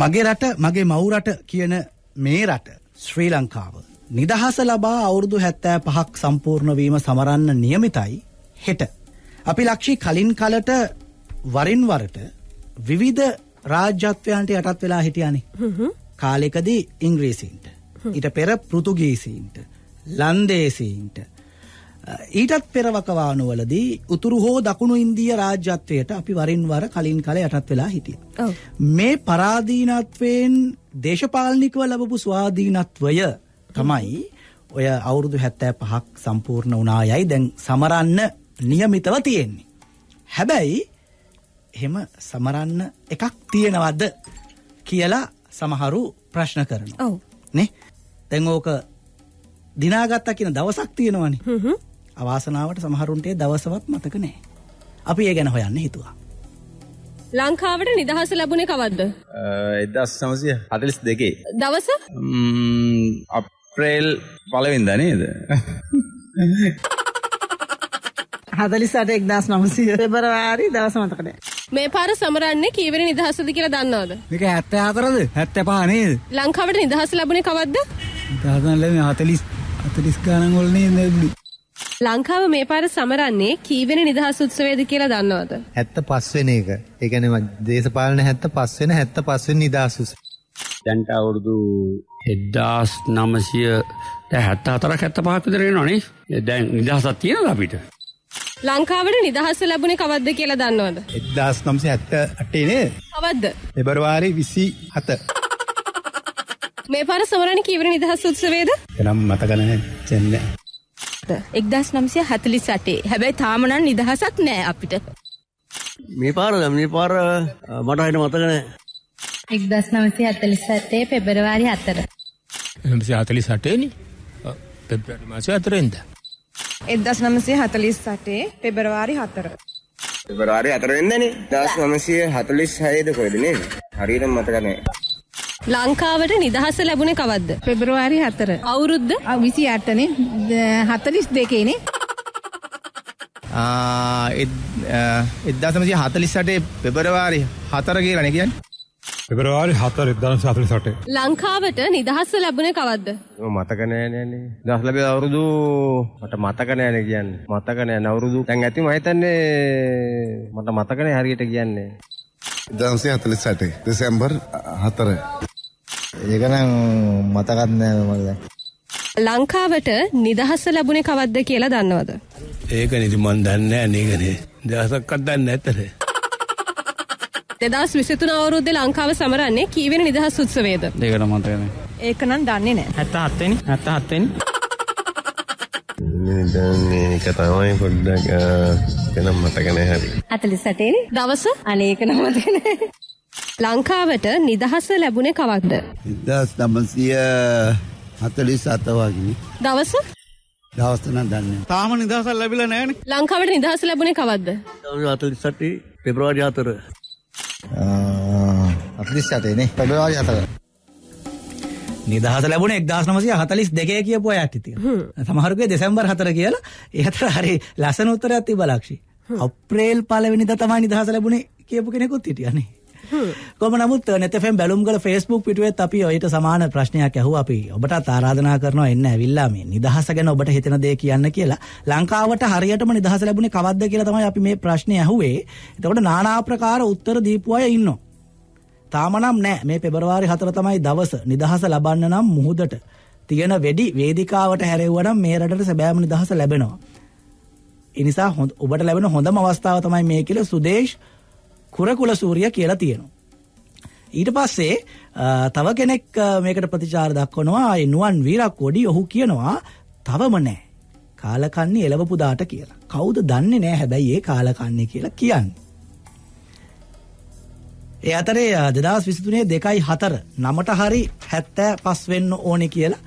මගේ රට මගේ මවුරට කියන මේ රට ශ්‍රී ලංකාව. නිදහස ලබා අවුරුදු හැත්තෑ පහක් සම්පූර්ණවීම සමරන්න නියමිතයි හෙට. අපි ලක්ෂී කලින් කලට වරින්වරට විවිධ රාජ්‍යත්වයන්ට යටත් වෙලා හිටියනේ කාලෙකදී ඉංග්‍රීසින්ට. ඊට පෙර පෘතුගීසින්ට ලන්දේසින්ට ඊටත් පෙර වකවානුවලදී උතුරු හෝ දකුණු ඉන්දිය රාජ්‍යත්වයට අපි වරින් වර කලින් කල යටත් වෙලා හිටියා. මේ පරාදීනත්වයෙන් දේශපාලනිකව ලැබපු ස්වාධීනත්වය තමයි ඔය අවුරුදු 75ක් සම්පූර්ණ වුණා යයි දැන් සමරන්න નિયમિતව තියෙන්නේ. හැබැයි එහෙම සමරන්න එකක් තියෙනවද කියලා සමහරු ප්‍රශ්න කරනවා. ඔව්. නේ? දැන් ඕක දිනාගත්තා කියන දවසක් තියෙනවනේ. හ්ම් හ්ම්. අවාසනාවට සමහරුන්ටේ දවසවත් මතක නෑ. අපි ඒ ගැන හොයන්න හිතුවා. ලංකාවට නිදහස ලැබුණේ කවද්ද? එදස් සමසය හතලිස් දෙකේ. දවස අප්‍රේල් පලවෙන්ද නේද? හදලිසට එක්දස් නමසය පෙබරවාරි දවස මතකනෑ. මේ පාර සමරන්නේ කීවරි නිදහසද කියලා දන්නවද? මේක 74ද? 75 නේද? ලංකාවට නිදහස ලැබුණේ කවද්ද? 1945 40 ගණන් වල නේද? ලංකාව මේ පාර සමරන්නේ කීවෙන නිදහස් උත්සවේද කියලා දන්නවද? 75 වෙන එක. ඒ කියන්නේ දේශපාලන 75 වෙන 75 වෙනි නිදහස් උත්සව. දැන්ට අවුරුදු 1974ක් 75ක් විතර වෙනවනේ. දැන් නිදහසක් තියෙනවද අපිට? ලංකාවට නිදහස ලැබුණේ කවද්ද කියලා දන්නවද? 1978 නේද? කවද්ද? පෙබරවාරි 27. මේ පාර සමරණ කීවර නිදහස් උත්සවේද? එනම් මතක නැහැ. ප්‍රශ්න එක්දස් නම්සය හතලි සටේ හැබැයි තාමනන් නිදහසක් නෑ අපිට මේ පාර මේ පාර මටහිට මතකනෑ එක්දස් නමසේ අතලි සටේ පෙබරවාරි අතර එමසි අතලි සටේනි පෙබරි මාස අතරෙන්ද එදස් නමසේ හතලිස් සටේ පෙබරවාරි හතර පෙබරවාරි අතරවෙන්නනේ දස් නමසය හතලිස් හයද කොයදනේ හරිරම් මතකනෑ ලංකාවට නිදහස ලැබුණ කවද්ද. පෙබරවාරි හතර. අවුරුද්ද විසි අටනේ හතලිස් දෙකේනේ. එදදාසමසි හතලිස්සටේ පෙබරවාරි හතර කියලා නැකියන්. පෙබරවාරි හතර එදදාන සතලි සටේ. ලංකාවට නිදහස ලැබුණ කවද්ද. මතකනෑනෑනේ දස් ලැබේ අවුරුදු මට මතකනෑන කියන්න මතකනෑ නවුරුදු තැන් ඇති මහිතන්නේ මට මතකනය හරියට කියන්නේ. දවසේ හතලිස් සටේ දෙසැම්බර් හතර. ඒකනම් මතකත් නෑ මම දැන්. ලංකාවට නිදහස ලැබුණේ කවද්ද කියලා දන්නවද? ඒකනේ ඉතින් මන් දන්නේ නෑ නේකනේ. දහසක්වත් දන්නේ නැතනේ. දෙදස් විසිතුන අවුරුද්ද ලංකාව සමරන්නේ කීවෙන නිදහස් උත්සවේද දෙකට මතන ඒක නම් දන්නේ නෑ ඇත්ත හත්වෙනි ඇත්ත හත්වෙන් එක තමයි පොඩ්ඩක් එනම් මතකනය හැරි ඇතලි සටේ දවස අනේකන මතකන ලංකාවට නිදහස ලැබුණේ කවක්ද. ඉදස් දමසිය හතලි සතවාගෙන. දවස? දවස්තන දන්න තාම නිදහස ලැබිල නෑන ලංකාවට නිදහස ලැබුණේ කවක්ද. අතලි සටි පෙබ්‍රවාඩි අතර. අතලිස් අතේනේ පෙබ්‍රවාඩි අතර. නිදහස ලැබුණ එක්දශනමසය හතලිස් දෙකය කියපු ඇතිති සමහරුගේ දෙසැම්බර් හතර කියලා එහතර හරි ලසන උත්තර ඇති බලක්ෂි අප්‍රේල් පලවෙනිද තමයි නිදහස ලැබුණේ කියපු කෙනෙකුත් හිටියන්නේ කොම නමුත් නැතැම් බැලුම්ගල ෆෙස්බුක් පිටුවත් අපි ඔයට සමාන ප්‍රශ්නයක් ඇහු අපි ඔබට ආරාධනා කරනවා එන්න ඇවිල්ලා මේ නිදහස ගැන ඔබට හිතන දේ කියන්න කියලා ලංකාවට හරියටම නිදහස ලැබුණේ කවද්ද කියලා තමයි අපි මේ ප්‍රශ්නේ ඇහුවේ එතකොට নানা ආකාර උත්තර දීපු අය ඉන්නවා තාමනම් නෑ මේ පෙබරවාරි හතර තමයි දවස නිදහස ලබන්න නම් මුහුදට තියෙන වෙඩි වේදිකාවට හැරෙව්වනම් මේ රටට සැබෑම නිදහස ලැබෙනවා. එනිසා හොඳ ඔබට ලැබෙන හොඳම අවස්ථාව තමයි මේ කියලා සුදේශ් කුරකුල සූරිය කියලා තියෙනවා. ඊට පස්සේ තව කෙනෙක් මේකට ප්‍රතිචාර දක්වනවා නුවන් වීරක් කොඩි ඔහු කියනවා තවම නෑ කාලකන්නේ එලවපුදාට කියලා. කවුද දන්නේ නෑ හැබැයි ඒ කාලකන්නේ කියලා කියන්නේ. ඒ අතරේ දෙදස් විසිතුනේ දෙකයි හතර නමට හරි හැත්තෑ පස් වෙන්න ඕනෙ කියලා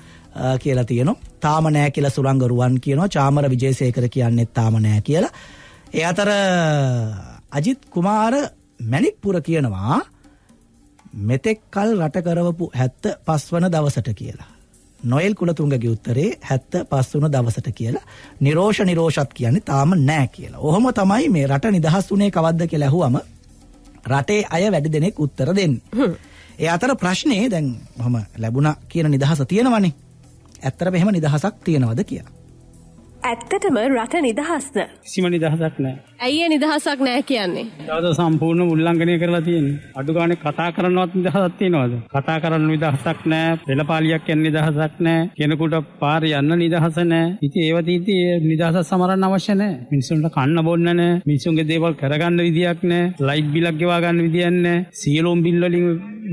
කියලා තියන තාමනෑ කියලා සුරංගරුවන් කියන චාමර විජේසයකර කියන්නෙත් තාමනෑ කියලා. ඒ අතර අජිත් කුමාර මැණික්පුර කියනවා මෙතෙක් කල් රට කරවපු 75 වන දවසට කියලා. නොයෙල් කුලතුංගගේ උත්තරේ 75 වන දවසට කියලා. නිරෝෂ නිරෝෂත් කියන්නේ තාම නෑ කියලා. ඔහොම තමයි මේ රට නිදහස් වුණේ කවද්ද කියලා අහුවම රටේ අය වැඩි දෙනෙක් උත්තර දෙන්නේ. ඒ අතර ප්‍රශ්නේ දැන් මම ලැබුණා කියන නිදහස තියෙනවනේ. ඇත්තටම එහෙම නිදහසක් තියෙනවද කියලා. ඇත්තටම රට නිදහස්ද? කිසිම නිදහසක් නෑ. ඇයි නිදහසක් නෑ කියන්නේ? දවස සම්පූර්ණ උල්ලංඝනය කරලා තියෙන්නේ. අඩු ගානේ කතා කරනවත් නිදහසක් තියනවද? කතා කරන්න නිදහසක් නෑ, පෙළපාලියක් යන නිදහසක් නෑ, කෙනෙකුට පාර යන්න නිදහස නෑ. ඉතින් ඒව තීති නිදහස සමරන්න අවශ්‍ය නෑ. මිනිසුන්ට කන්න බොන්න නෑ, මිනිසුන්ගේ දේවල් කරගන්න විදියක් නෑ, ලයිට් බිලක් ගෙවා ගන්න විදියක් නෑ. සියලුම බිල් වලින්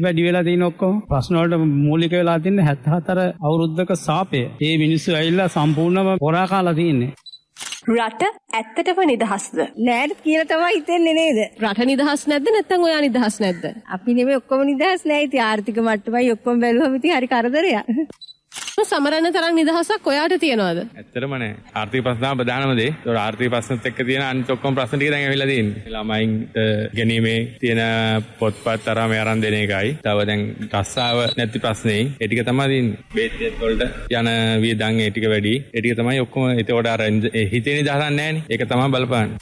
වැඩි වෙලා තියෙන ඔක්කොම ප්‍රශ්න වලට මූලික වෙලා තියෙන 74 අවුරුද්දක සාපය. ඒ මිනිස්සු ඇවිල්ලා සම්පූර්ණව හොරා කාලා තියෙන්නේ. රට ඇත්තටම නිදහස්ද? නෑද කියලා තමයි හිතෙන්නේ නේද? රට නිදහස් නැද්ද නැත්නම් ඔයා නිදහස් නැද්ද? අපි නෙමෙයි ඔක්කොම නිදහස් නෑ. ඉතින් ආර්ථික මට්ටමයි ඔක්කොම බැලුවම ඉතින් හරි කරදරයක්. ප්‍රශ්න සමරන්න තරම් නිදහසක් ඔයාට තියෙනවද? ඇත්තටම නෑ. ආර්ථික ප්‍රශ්න තමයි ප්‍රධානම දේ. ඒතකොට ආර්ථික ප්‍රශ්නත් එක්ක තියෙන අනිත් ඔක්කොම ප්‍රශ්න ටික දැන් ඇවිල්ලා තියෙන්නේ. ළමයින්ට ගැනීමේ තියෙන පොත්පත් තරම ආරම්භ දෙන එකයි. තව දැන් රස්සාව නැති ප්‍රශ්නේ. ඒ ටික තමයි තියෙන්නේ. බේත් බේත් වලට යන වියදම් ඒ ටික වැඩි. ඒ ටික තමයි ඔක්කොම ඒතකොට අර හිතේ නිදහසක් නෑනේ. ඒක තමයි බලපාන්නේ.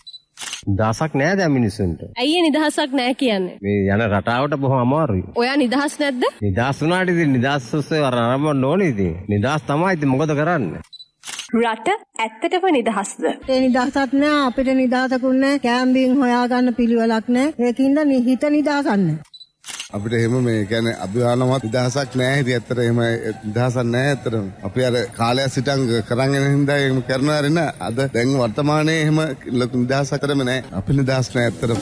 නිදහසක් නෑ දැන් මිනිස්සුන්ට. ඇයි නිදහසක් නෑ කියන්නේ? මේ යන රටාවට බොහොම අමාරුයි. ඔයා නිදහස් නැද්ද? නිදහස් වුණාට ඉතින් නිදහස් ඔස්සේ ආරම්භ නොවන ඉතින්. නිදහස් තමයි ඉතින් මොකද කරන්නේ? රට ඇත්තටම නිදහස්ද? ඒ නිදහසක් නෑ අපිට නිදහසකුත් නෑ කෑම්බින් හොයාගන්න පිළිවෙලක් නෑ ඒකින්ද නිහිත නිදහසක් නෑ. අපිට එහෙම මේ කියන්නේ අභිවානමත් නිදහසක් නෑ ඉතින් ඇත්තට එහෙම නිදහසක් නෑ ඇත්තටම අපි අර කාලය සිටන් කරන් යන හින්දා එහෙම කරනවා රෙන අද දැන් වර්තමානයේ එහෙම ලොකු නිදහසක් අතරම නෑ අපි නිදහස් නෑ ඇත්තටම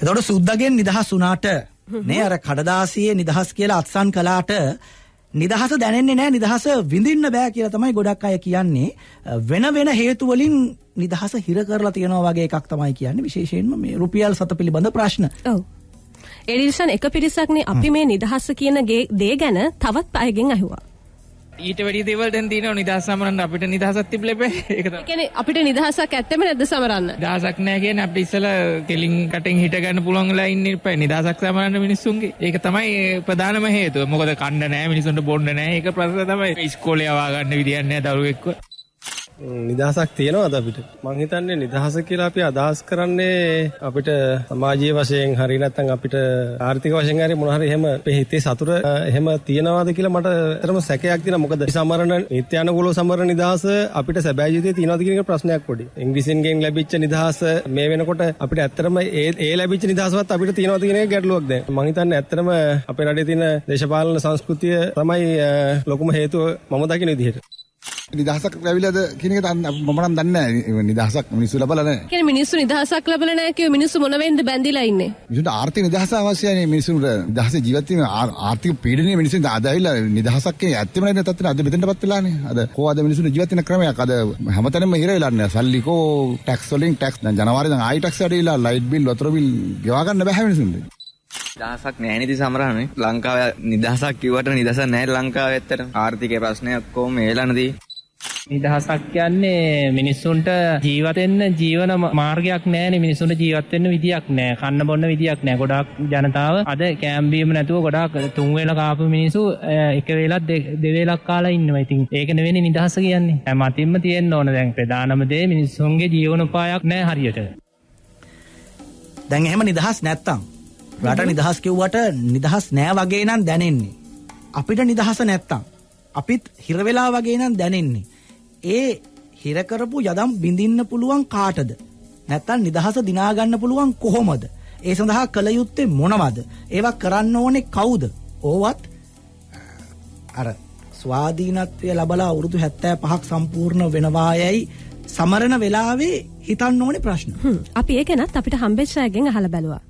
එතකොට සුද්දගෙන් නිදහස් වුණාට නේ අර කඩදාසියේ නිදහස් කියලා අත්සන් කළාට නිදහස දැනෙන්නේ නෑ නිදහස විඳින්න බෑ කියලා තමයි ගොඩක් අය කියන්නේ වෙන වෙන හේතු වලින් නිදහස හිර කරලා තියෙනවා වගේ එකක් තමයි කියන්නේ විශේෂයෙන්ම මේ රුපියල් සත පිළිබඳ ප්‍රශ්න. ඔව්. එඩිල්ෂන් එක පිරිසක්නේ අපි මේ නිදහස කියනගේ දේ ගැන තවත් අයගෙන් අහවා. ඊට වැඩි දේවල්ටෙන් දීන නිදහස සමරන්න අපිට නිදහසක් තිබ්බේ ඒක තමයි. අපිට නිදහසක් ඇත්තෙම නැද්ද සමරන්න? නිදහසක් නැහැ කියන්නේ අපි ඉස්සල කෙලින් කටෙන් හිට ගන්න පුළුවන් වෙලා ඉන්න ඉපයි. නිදහසක් සමරන්න මිනිස්සුන්ගේ. ඒක තමයි ප්‍රධානම හේතුව. මොකද කන්න නැහැ මිනිස්සුන්ට බොන්න නැහැ. ඒක ප්‍රශ්න තමයි. ඉස්කෝලේ යවා ගන්න විදියක් නැහැ දරුවෙක්ව. නිදහසක් තියෙනවාද අපිට? මං හිතන්නේ නිදහස කියලා අපි අදහස් කරන්නේ අපිට සමාජීය වශයෙන් හරි නැත්නම් අපිට ආර්ථික වශයෙන් හරි මොන හරි එහෙම අපේ හිතේ සතුට එහෙම තියෙනවාද කියලා මට අතරම සැකයක් තියෙනවා. මොකද සමරණ නිත්‍යානුකූලව සමරණ නිදහස අපිට සැබෑ ජීවිතේ තියෙනවාද කියන එක ප්‍රශ්නයක් පොඩි. ඉංග්‍රීසියෙන් ලැබිච්ච නිදහස මේ වෙනකොට අපිට ඇත්තටම ඒ ඒ ලැබිච්ච නිදහසවත් අපිට තියෙනවාද කියන එක ගැටලුවක් දැන්. මං හිතන්නේ ඇත්තටම අපේ රටේ තියෙන දේශපාලන සංස්කෘතිය තමයි ලොකුම හේතුව මම දකින විදිහට. නිදහසක් ලැබිලාද කියන එක මම නම් දන්නේ නැහැ. නිදහසක් මිනිස්සු ලබලා නැහැ. කියන්නේ මිනිස්සු නිදහසක් ලබලා නැහැ කියුවේ මිනිස්සු මොන වෙන්ද බැඳිලා ඉන්නේ. මිනිසුන්ට ආර්ථික නිදහස අවශ්‍යයි. මිනිසුන්ට නිදහසේ ජීවත් වීම ආර්ථික පීඩනය මිනිසුන්ට අද ඇවිල්ලා නිදහසක් කියන්නේ ඇත්තම නැති තත්ත්වෙ අද මෙතනටපත් වෙලානේ. අද කොහොමද මිනිසුන් ජීවත් වෙන ක්‍රමයක් අද හැමතැනම හිර වෙලා නැහැ. සල්ලි කෝ ටැක්ස් වලින් ටැක්ස් දැන් ජනවාරි දැන් ආයි ටැක්ස් වැඩිලා ලයිට් බිල් වතුර බිල් ගෙවා ගන්න බැහැ මිනිසුන්ට. නිදහසක් නෑ නේද සමරහනේ ලංකාව නිදහසක් කිව්වට නිදහසක් නෑ ලංකාව ඇත්තට ආර්ථික ප්‍රශ්නයක් කොහොම හේලනදී නිදහසක් කියන්නේ මිනිස්සුන්ට ජීවත් වෙන්න ජීවන මාර්ගයක් නෑනේ මිනිස්සුන්ට ජීවත් වෙන්න විදියක් නෑ කන්න බොන්න විදියක් නෑ ගොඩාක් ජනතාව අද කෑම් බීම නැතුව ගොඩාක් තුන් වේලා කාපු මිනිස්සු එක වේලක් දෙවේලක් කාලා ඉන්නවා ඉතින් ඒක නෙවෙයි නිදහස කියන්නේ හැමතිම්ම තියෙන්න ඕන දැන් ප්‍රධානම දේ මිනිස්සුන්ගේ ජීවන උපායක් නෑ හරියට දැන් එහෙම නිදහස් නැත්තම් රට නිදහස් කිව්වට නිදහස් නෑ වගේ නම් දැනෙන්නේ. අපිට නිදහස නැත්තම්. අපිත් හිරවෙලා වගේ නම් දැනෙන්නේ. ඒ හිරකරපු යදම් බිඳින්න පුළුවන් කාටද. නැත්තන් නිදහස දිනාගන්න පුළුවන් කොහොමද. ඒ සඳහා කළ යුත්තේ මොනවද. ඒවා කරන්න ඕනේ කවුද. ඕවත් අර ස්වාධීනත්වය ලබලා අවුරුදු හැත්තෑ පහක් සම්පූර්ණ වෙනවායයි සමරණ වෙලාවේ හිතන්න ඕනේ ප්‍රශ්න. අපි ඒ ගැනත් අපිට හම්බෙච්චාගෙන් අහලා බැලුවා.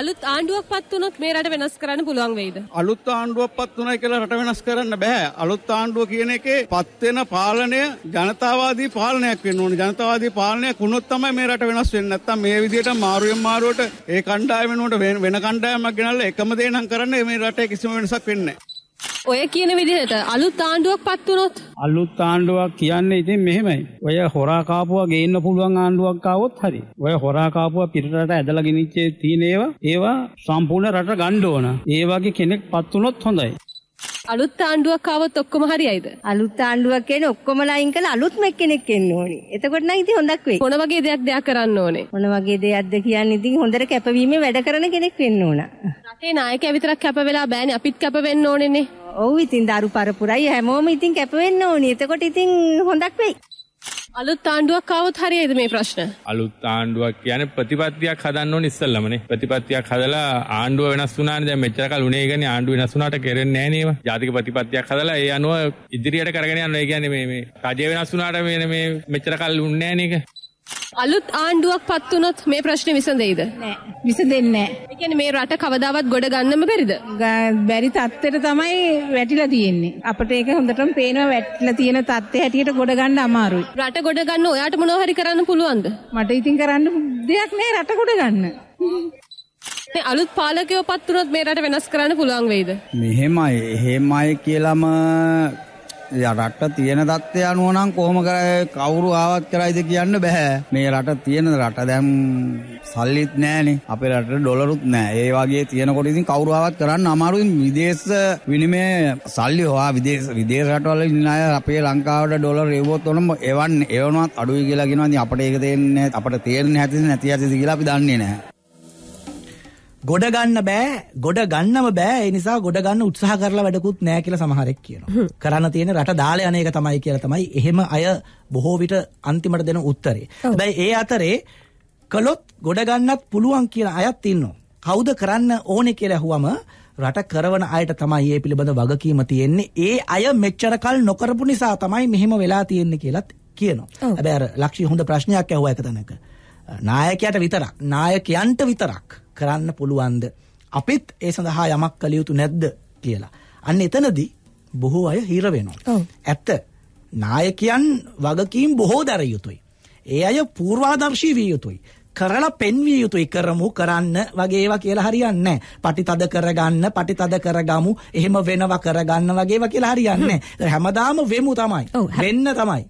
අලුත් ආණ්ඩුවක් පත් වුණොත් මේ රට වෙනස් කරන්න පුළුවන් වෙයිද? අලුත් ආණ්ඩුවක් පත් වුණයි කියලා රට වෙනස් කරන්න බෑ. අලුත් ආණ්ඩුව කියන එකේ පත් වෙන පාලනය ජනතාවාදී පාලනයක් වෙන්න ඕනේ. ජනතාවාදී පාලනයක් වුණොත් තමයි මේ රට වෙනස් වෙන්නේ. නැත්තම් මේ විදිහට මාරුවෙන් මාරුවට ඒ කණ්ඩායම වෙනුවට වෙන කණ්ඩායමක් ගෙනල්ලා එකම දේ නම් කරන්න මේ රටේ කිසිම වෙනසක් වෙන්නේ නැහැ. ඔය කියන විදිහට අලුත් ආණ්ඩුවක් පත් වුණොත් අලුත් ආණ්ඩුවක් කියන්නේ ඉතින් මෙහෙමයි. ඔය හොරා කාපුවා ගේන්න පුළුවන් ආණ්ඩුවක් ආවොත් හරි. ඔය හොරා කාපුවා පිටරට ඇදලා ගෙනිච්ච තියෙන ඒවා ඒවා සම්පූර්ණ රට ගන්න ඕන. ඒ වගේ කෙනෙක් පත් වුණොත් හොඳයි. අලුත් ආණ්ඩුවක් ආවොත් ඔක්කොම හරියයිද? අලුත් ආණ්ඩුවක් කියන්නේ ඔක්කොම ලයින් කරලා අලුත්ම එක්කෙනෙක් එන්න ඕනේ. එතකොට නම් ඉතින් හොඳක් වෙයි. මොන වගේ දෙයක් දෙයක් කරන්න ඕනේ? මොන වගේ දෙයක්ද කියන්නේ ඉතින් හොඳට කැපවීමේ වැඩ කරන කෙනෙක් වෙන්න ඕන. රටේ නායකයා විතරක් කැප වෙලා බෑනේ අපිත් කැප වෙන්න ඕනේනේ. ඔව් ඉතින් දරු පරපුරයි හැමෝම ඉතින් කැප වෙන්න ඕනේ. එතකොට ඉතින් හොඳක් වෙයි. අලුත් ආණ්ඩුවක් ආවොත් හරියයිද මේ ප්‍රශ්න? අලුත් ආණ්ඩුවක් කියන්නේ ප්‍රතිපත්තියක් හදන්න ඕනේ ඉස්සෙල්ලමනේ. ප්‍රතිපත්තියක් හදලා ආණ්ඩුව වෙනස් වුණානේ. දැන් මෙච්චර කල් උනේ ඒකනේ ආණ්ඩුව වෙනස් වුණාට කෙරෙන්නේ නැහැ නේව. ජාතික ප්‍රතිපත්තියක් හදලා ඒ අනුව ඉදිරියට කරගෙන යනවා. ඒ කියන්නේ මේ මේ රජය වෙනස් වුණාට මේ මේ මෙච්චර කල් උන්නේ නැහැ නේක. අලුත් ආණ්ඩුවක් පත් වුණොත් මේ ප්‍රශ්නේ විසඳෙයිද? නෑ. විසඳෙන්නේ නෑ. ඒ කියන්නේ මේ රට කවදාවත් ගොඩ ගන්නම බැරිද? බැරි තත්ත්වෙට තමයි වැටිලා තියෙන්නේ. අපිට ඒක හොඳටම පේනවා වැටිලා තියෙන තත්ත්වය හැටියට ගොඩ ගන්න අමාරුයි. රට ගොඩ ගන්න ඔයාට මොනව හරි කරන්න පුළුවන්ද? මට ඉතින් කරන්න දෙයක් නෑ රට ගොඩ ගන්න. මේ අලුත් පාලකයෝ පත් වුණොත් මේ රට වෙනස් කරන්න පුළුවන් වෙයිද? මෙහෙමයි. එහෙමයි කියලාම රට තියෙන තත්ත්වය අනුව නම් කොහොම කරයි කවුරු ආවත් කරයිද කියන්න බෑ. මේ රට තියෙන රට දැන් සල්ලිත් නෑනේ. අපේ රටට ඩොලරුත් නෑ. ඒ වගේ තියෙනකොට ඉතින් කවුරු ආවත් කරන්න අමාරුයි. විදේශ විනිමය සල්ලි හොයා විදේශ විදේශ රටවල ඉන්න අය අපේ ලංකාවට ඩොලර් එවුවොත් උනම එවන්නේ එවනවත් අඩුයි කියලා කියනවා. ඉතින් අපිට ඒක තේරෙන්නේ අපිට තේරෙන්නේ නැතිද නැති ඇතිද කියලා අපි දන්නේ නෑ. ගොඩ ගන්න බෑ ගොඩ ගන්නම බෑ ඒ නිසා ගොඩ ගන්න උත්සාහ කරලා වැඩකුත් නෑ කියලා සමහරෙක් කියනවා. කරන්න තියෙන රට දාලා යන එක තමයි කියලා තමයි එහෙම අය බොහෝ විට අන්තිමට දෙන උත්තරේ. හැබැයි ඒ අතරේ කළොත් ගොඩ ගන්නත් පුළුවන් කියලා අයත් ඉන්නවා. කවුද කරන්න ඕනේ කියලා අහුවම රට කරවන අයට තමයි ඒ පිළිබඳ වගකීම තියෙන්නේ. ඒ අය මෙච්චර කල් නොකරපු නිසා තමයි මෙහෙම වෙලා තියෙන්නේ කියලාත් කියනවා. හැබැයි අර ලක්ෂ්‍ය හොඳ ප්‍රශ්නයක් ඇහුවා එක තැනක. නායකයට විතරක් නායකයන්ට විතරක් කරන්න පුළුවන්ද. අපිත් ඒ සඳහා යමක් කළ යුතු නැද්ද කියලා. අන්න එතනදී බොහෝ අය හිරවෙනවා. ඇත්ත නායකයන් වගකීම් බොහෝ දැර යුතුයි. ඒ අය පූර්වාදර්ශී විය යුතුයි. කරලා පෙන්විය යුතුයි කරමු කරන්න වගේවා කියලා හරියන්න පටිතද කරගන්න පටිතද කරගමු එහෙම වෙනවා කරගන්න වගේවා කියලා හරියන්න හැමදාම වෙමු තමයි වෙන්න තමයි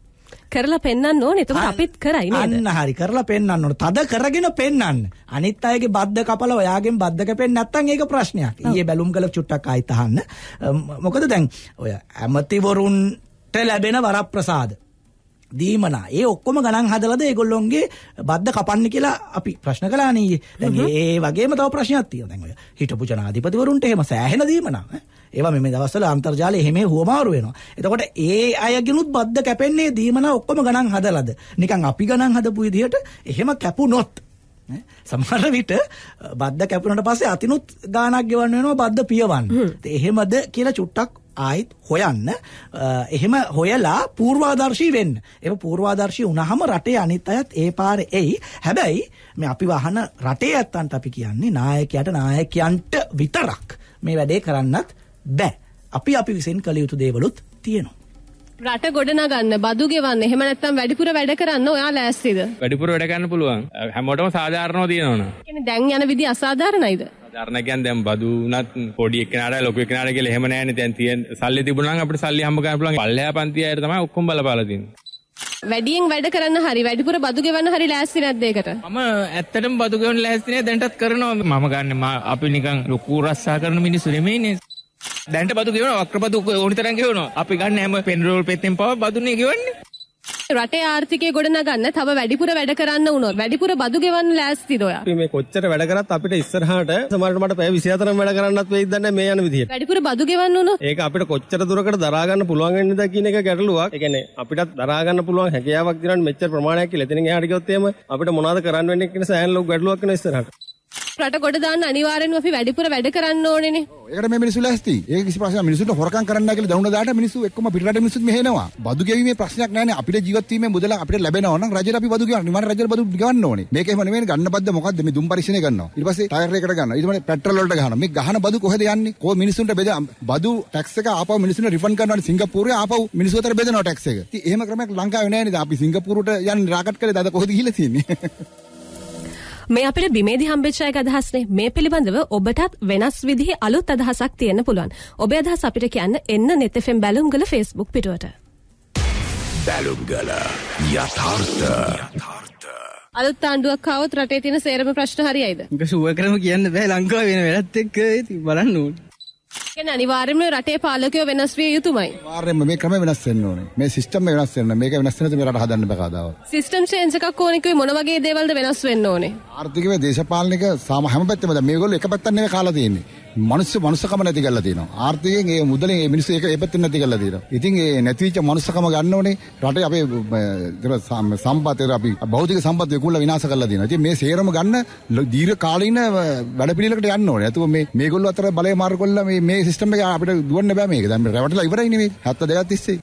කරලා පෙන්න්න ඕන එතුම අපිත් කරයි අන්න හරි කරලා පෙන්න්න ඕන තද කරගෙන පෙන්න්න අනිත් අයගේ බද්ධ කපල ඔයාගෙන් බද්ධක පෙන් නැත්තන් ඒක ප්‍රශ්නයක් ඒ බැලුම් කළ චුට්ටක් අයිතහන්න මොකද දැන් ඔය ඇමතිවරුන්ට ලැබෙන වරප්‍රසාද දීමනා ඒ ඔක්කොම ගණන් හදලද ඒගොල්ලොන්ගේ බද්ධ කපන්න කියලා අපි ප්‍රශ්න කලානීයේ දැන් ඒ වගේම තව ප්‍රශ්නයක් තියෙනවා දැන් ඔය හිටපු ජනාධිපතිවරුන්ට එහෙම සෑහෙන දීමනා ඒවා මේ දවස්වල අන්තර්ජාලය එහෙම හුවමාරු වෙනවා. එතකොට ඒ අයගෙනුත් බද්ධ කැපෙන්නේ දීමනා ඔක්කොම ගණන් හදලාද. නිකන් අපි ගණන් හදපු විදිහට එහෙම කැපුනොත් සමහර විට බද්ද කැපුණට පස්සේ අතිනුත් ගානක් ගෙවන්න වෙනවා බද්ද පියවන්න. එහෙමද කියලා චුට්ටක් ආයිත් හොයන්න එහෙම හොයලා පූර්වාදර්ශී වෙන්න. එම පූර්වාදර්ශී වුණාම රටේ අනිත් අයත් ඒ පාරේ එයි. හැබැයි මේ අපි වහන රටේ ඇත්තන්ට අපි කියන්නේ නායකයාට නායකයන්ට විතරක් මේ වැඩේ කරන්නත් බෑ. අපි අපි විසින් කළ යුතු දේවලුත් තියෙනවා. රට ගොඩනගන්න බදු ගෙවන්න එහෙම නැත්තම් වැඩිපුර වැඩ කරන්න ඔයා ලෑස්තිද වැඩිපුර වැඩ කරන්න පුළුවන් හැමෝටම සාධාරණව තියෙනවනේ කියන්නේ දැන් යන විදි අසාධාරණයිද සාධාරණ කියන්නේ දැන් බදු උනත් පොඩි එකනට ලොකු එකනට කියලා එහෙම නැහැනේ දැන් තියෙන සල්ලි තිබුණා නම් අපිට සල්ලි හම්බ කරන්න පුළුවන් පල්ලෙහා පන්ති අයට තමයි ඔක්කොම බලපාලා තියෙන්නේ වැඩියෙන් වැඩ කරන්න හරි වැඩිපුර බදු ගෙවන්න හරි ලෑස්ති නැද්ද ඒකට මම ඇත්තටම බදු ගෙවන්න ලෑස්ති නෑ දැන්ටත් කරනවා මම ගන්න අපි නිකන් ලොකු රස්සා කරන මිනිස්සු නෙමෙයිනේ දැන්ට බදු කියවන වක්‍රපතු ඕනිතරන් කියවනවා අපි ගන්න හැම පෙන්රෝල් පෙත්තෙන් පව බදුන්නේ කියවන්නේ රටේ ආර්ථිකය ගොඩනගන්න තව වැඩිපුර වැඩ කරන්න වුණොත් වැඩිපුර බදු ගෙවන්න ලෑස්තිද ඔයා? මේ කොච්චර වැඩ කරත් අපිට ඉස්සරහට සමහරට මට පැය 24ක් වැඩ කරන්නත් වෙයිද දන්නේ මේ යන විදිහට. වැඩිපුර බදු ගෙවන්න වුණොත් ඒක අපිට කොච්චර දුරකට දරා ගන්න පුළුවන් වෙන්නද කියන එක ගැටලුවක්. ඒ කියන්නේ අපිටත් දරා ගන්න පුළුවන් හැකියාවක් දිනන මෙච්චර ප්‍රමාණයක් කියලා. එතනින් එහාට ගියොත් එහෙම අපිට මොනවද කරන්න වෙන්නේ කියන සෑහන ලොකු ගැටලුවක් වෙන ඉස්සරහට. රට ගොඩ දාන්න අනිවාර්යෙන්ම අපි වැඩිපුර වැඩ කරන්න ඕනේනේ. ඒකට මේ මිනිස්සු ලෑස්ති. ඒක කිසි ප්‍රශ්නයක් මිනිස්සුන්ට හොරකම් කරන්න නැහැ කියලා දවුන දාට මිනිස්සු එක්කම පිටරට මිනිස්සුත් මෙහෙනවා. බදු ගෙවීමේ ප්‍රශ්නයක් නැහැනේ. අපිට ජීවත් වීමේ මුදල අපිට ලැබෙනවා නම් රජයට අපි බදු ගෙවන්න. නිවන රජයට බදු ගෙවන්න ඕනේ. මේක එහෙම නෙමෙයි ගන්න බද්ද මොකද්ද මේ දුම් පරික්ෂණය ගන්නවා. ඊට පස්සේ ටයර් එකට ගන්නවා. ඊට පස්සේ පෙට්‍රල් වලට ගන්නවා. මේ ගහන බදු කොහෙද යන්නේ? කොහොම මිනිස්සුන්ට බෙද බදු ටැක්ස් එක ආපහු මිනිස්සුන්ට රිෆන්ඩ් කරනවා. සිංගප්පූරුවේ ආපහු මිනිස්සු අතර බෙදනවා ටැක්ස් එක. ඉතින් එහෙම ක්‍රමයක් ලංකාවේ නැහැ නේද? අපි සිංගප්පූරුවට යන්න රාකට් කරේ දාද කොහෙද ගිහිල්ලා තියෙන්නේ? මේ අපිට බිමේදි හම්බෙච්චය අදහස්නේ මේ පිළිබඳව ඔබටත් වෙනස් විදිහ අලුත් අදහසක් තියන්න පුළුවන් ඔබේ අදහස් අපිට කියන්න එන්න නෙතෙෆෙම් බැලුම්ගල ෆෙස්බුක් පිටුවට බැලුම්ගල යථාර්ථ යථාර්ථ අලුත් ආණ්ඩුවක් ආවොත් රටේ තියෙන සේරම ප්‍රශ්න හරියයිද? ඒක ෂුවර් කරම කියන්න බෑ ලංකාව වෙන වෙලත් එක්ක බලන්න ඕනේ. කියන්නේ අනිවාර්යයෙන්ම රටේ පාලකයෝ වෙනස් විය යුතුමයි. අනිවාර්යයෙන්ම මේ ක්‍රම වෙනස් වෙන්න ඕනේ. මේ සිස්ටම් එක වෙනස් වෙන්න. මේක වෙනස් වෙන තුමේ රට හදන්න බෑ කවදාවත්. සිස්ටම් චේන්ජ් එකක් ඕනේ කිව්වේ මොන වගේ දේවල්ද වෙනස් වෙන්න ඕනේ? ආර්ථිකමය දේශපාලනික හැම පැත්තෙම දැන් මේගොල්ලෝ එක පැත්තක් නෙවෙයි කාලා තියෙන්නේ. මිනිස්සු මනුස්සකම නැති කරලා තියෙනවා. ආර්ථිකයෙන් ඒ මුදලෙන් ඒ මිනිස්සු ඒක ඒපැත්තෙන් නැති කරලා තියෙනවා. ඉතින් ඒ නැතිවෙච්ච මනුස්සකම ගන්න ඕනේ රටේ අපේ සම්පත් අපි භෞතික සම්පත් ඒගොල්ලෝ විනාශ කරලා තියෙනවා. ඉතින් මේ සේරම ගන්න දීර්ඝ කාලීන වැඩපිළිවෙලකට යන්න ඕනේ. නැතුව මේ මේගොල්ලෝ අතර බලය මාර්ග කරලා මේ මේ සිස්ටම් එක අපිට දුවන්න බෑ මේක. දැන් රැවටලා ඉවරයිනේ මේ 72 තිස්සේ.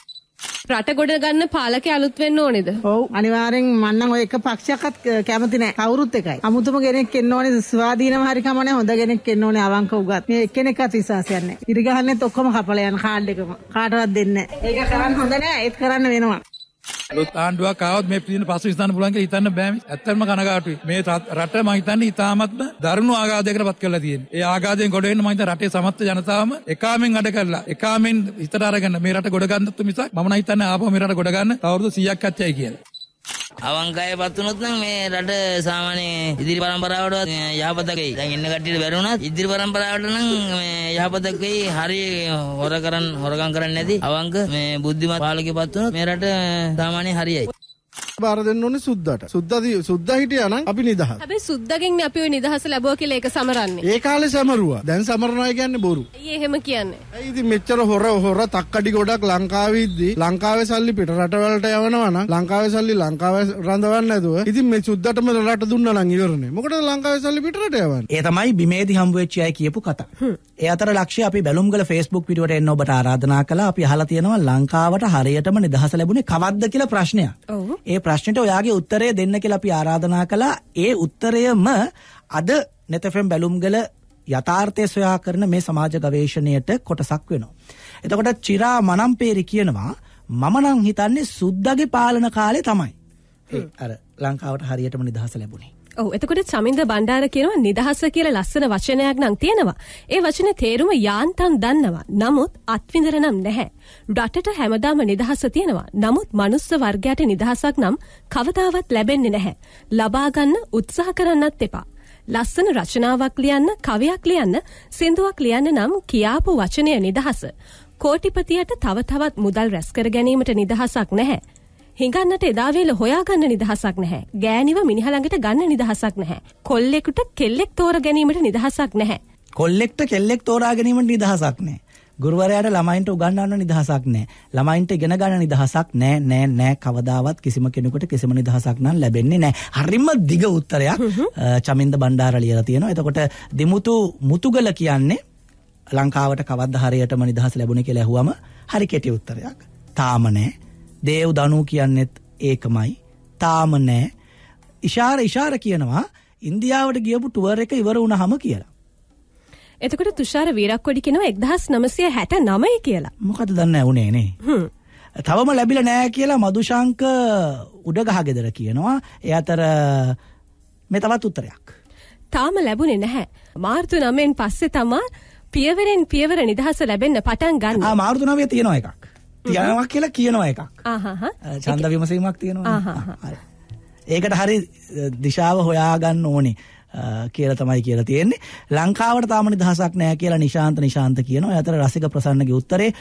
රට ගොඩ ගන්න පාලක අලුත් වෙන්න ඕනේද? ඔව් අනිවාර්යෙන් මන්නම් ඔය එක පක්ෂයක්වත් කැමති නැහැ. කවුරුත් එකයි. අමුතුම කෙනෙක් එන්න ඕනේ ස්වාධීනව හරි කමනේ හොඳ කෙනෙක් එන්න ඕනේ අවංක උගත්. මේ එක්කෙනෙක්වත් විශ්වාසයක් නැහැ. ඉරිගහන්නේත් ඔක්කොම කපලා යන කාඩ් එකම. කාටවත් දෙන්නේ නැහැ. ඒක කරන්න හොඳ නැහැ. ඒත් කරන්න වෙනවා. අලුත් ආණ්ඩුවක් ආවොත් මේ පිළින පස්සේ ඉස්සන්න පුළුවන් කියලා හිතන්න බෑ මේ. ඇත්තටම කනගාටුයි. මේ රට මම හිතන්නේ ඉතාමත්ම දරුණු ආඝාතයකට පත් කරලා තියෙන්නේ. ඒ ආඝාතයෙන් ගොඩ වෙන්න මම හිතන්නේ රටේ සමස්ත ජනතාවම එකාමෙන් අඩ කරලා එකාමෙන් හිතට අරගෙන මේ රට ගොඩ ගන්නත් මිසක් මම නම් හිතන්නේ ආපහු මේ රට ගොඩ ගන්න අවුරුදු 100ක් ඇත්තයි කියලා. අවංකය පත්වනොත් නම් මේ රට සාමාන්‍ය ඉදිරි පරම්පරාවට යහපතක් වෙයි. දැන් ඉන්න කට්ටියට බැරි වුණත් ඉදිරි පරම්පරාවට නම් මේ යහපතක් වෙයි. හරි හොර කරන් හොරගම් කරන්නේ නැති අවංක මේ බුද්ධිමත් පාලකයෙක් පත්වනොත් මේ රට සාමාන්‍ය හරියයි. බාර දෙන්න ඕනේ සුද්දාට. සුද්දා සුද්දා හිටියානම් අපි නිදහස්. හැබැයි සුද්දාගෙන් අපි ওই නිදහස ලැබුවා කියලා ඒක සමරන්නේ. ඒ කාලේ සමරුවා. දැන් සමරනවා කියන්නේ බොරු. ඇයි එහෙම කියන්නේ? ඇයි ඉතින් මෙච්චර හොර හොර තක්කඩි ගොඩක් ලංකාවේ ඉද්දි ලංකාවේ සල්ලි පිට රටවලට යවනවා නම් ලංකාවේ සල්ලි ලංකාවේ රඳවන්නේ නැතුව ඉතින් මේ සුද්දාටම රට දුන්නා නම් ඉවරනේ. මොකටද ලංකාවේ සල්ලි පිට රට යවන්නේ? ඒ තමයි බිමේදී හම්බ වෙච්ච අය කියපු කතා. ඒ අතර ලක්ෂ්‍ය අපි බැලුම්ගල ෆේස්බුක් පිටුවට එන්න ඔබට ආරාධනා කළා. අපි අහලා තියෙනවා ලංකාවට හරියටම නිදහස ලැබුණේ කවද්ද කියලා ප්‍රශ්නයක්. ඒ ප්‍රශ්නට ඔයාගේ උත්තරය දෙන්න කියලා අපි ආරාධනා කළා. ඒ උත්තරයම අද netfm බැලුම්ගල යථාර්ථය සොයා කරන මේ සමාජ ගවේෂණයට කොටසක් වෙනවා. එතකොට චිරා මනම්පේරි කියනවා මම නම් හිතන්නේ සුද්දගේ පාලන කාලේ තමයි. අර ලංකාවට හරියටම නිදහස ලැබුණේ. ඔව එතකොට චමින්ද බණ්ඩාර කියනවා නිදහස කියලා ලස්සන වචනයක් නම් තියෙනවා. ඒ වචනේ තේරුම යාන්තම් දන්නවා. නමුත් අත්විඳර නම් නැහැ. රටට හැමදාම නිදහස තියෙනවා. නමුත් මනුස්ස වර්ගයට නිදහසක් නම් කවදාවත් ලැබෙන්නේ නැහැ. ලබා ගන්න උත්සාහ කරන්නත් එපා. ලස්සන රචනාවක් ලියන්න, කවියක් ලියන්න, සින්දුවක් ලියන්න නම් කියාපු වචනය නිදහස. කෝටිපතියට තව තවත් මුදල් රැස් කර ගැනීමට නිදහසක් නැහැ. හිඟන්නට එදා වේල හොයාගන්න නිදහසක් නැහැ. ගෑනිව මිනිහ ළඟට ගන්න නිදහසක් නැහැ. කොල්ලෙකුට කෙල්ලෙක් තෝර ගැනීමට නිදහසක් නැහැ. කොල්ලෙක්ට කෙල්ලෙක් තෝරා ගැනීමට නිදහසක් නැහැ. ගුරුවරයාට ළමයින්ට උගන්වන්න නිදහසක් නැහැ. ළමයින්ට ඉගෙන ගන්න නිදහසක් නැහැ නෑ නෑ කවදාවත් කිසිම කෙනෙකුට කිසිම නිදහසක් නම් ලැබෙන්නේ නැහැ. හරිම දිග උත්තරයක් චමින්ද බණ්ඩාර ලියලා තියෙනවා. එතකොට දිමුතු මුතුගල කියන්නේ ලංකාවට කවද්ද හරියටම නිදහස ලැබුණේ කියලා ඇහුවම හරි කෙටි උත්තරයක්. තාම නැහැ. දේව් දනු කියන්නෙත් ඒකමයි තාම නෑ ඉශාර ඉශාර කියනවා ඉන්දියාවට ගියපු ටුවර් එක ඉවර වුණ හම කියලා. එතකට තුෂාර වීරක් කොඩි කෙනව එක්දහස් නමසය හැට නමයි කියලා මොකද දන්න ඇවුණේනේ තවම ලැබිල නෑ කියලා මදුශංක උඩගහගෙදර කියනවා එ අතර මෙතවත් උත්තරයක්. තාම ලැබුණෙ නැහැ මාර්තු නමෙන් පස්සෙ තමා පියවරෙන් පියවර නිදහස ලැබෙන්න පටන් ගන්න මාර්තු නවය තියෙනවා එකක්. තියනවා කියලා කියනවා එකක් චන්ද විමසීමක් තියෙනවා ඒකට හරි දිශාව හොයාගන්න ඕනේ කියල තමයි කියලා තියෙන්නේ ලංකාවට තාම නිදහසක් නෑ කියලා නිශාන්ත නිශාන්ත කියනවා ඇතර රසික ප්‍රසන්නගේ උත්තරේ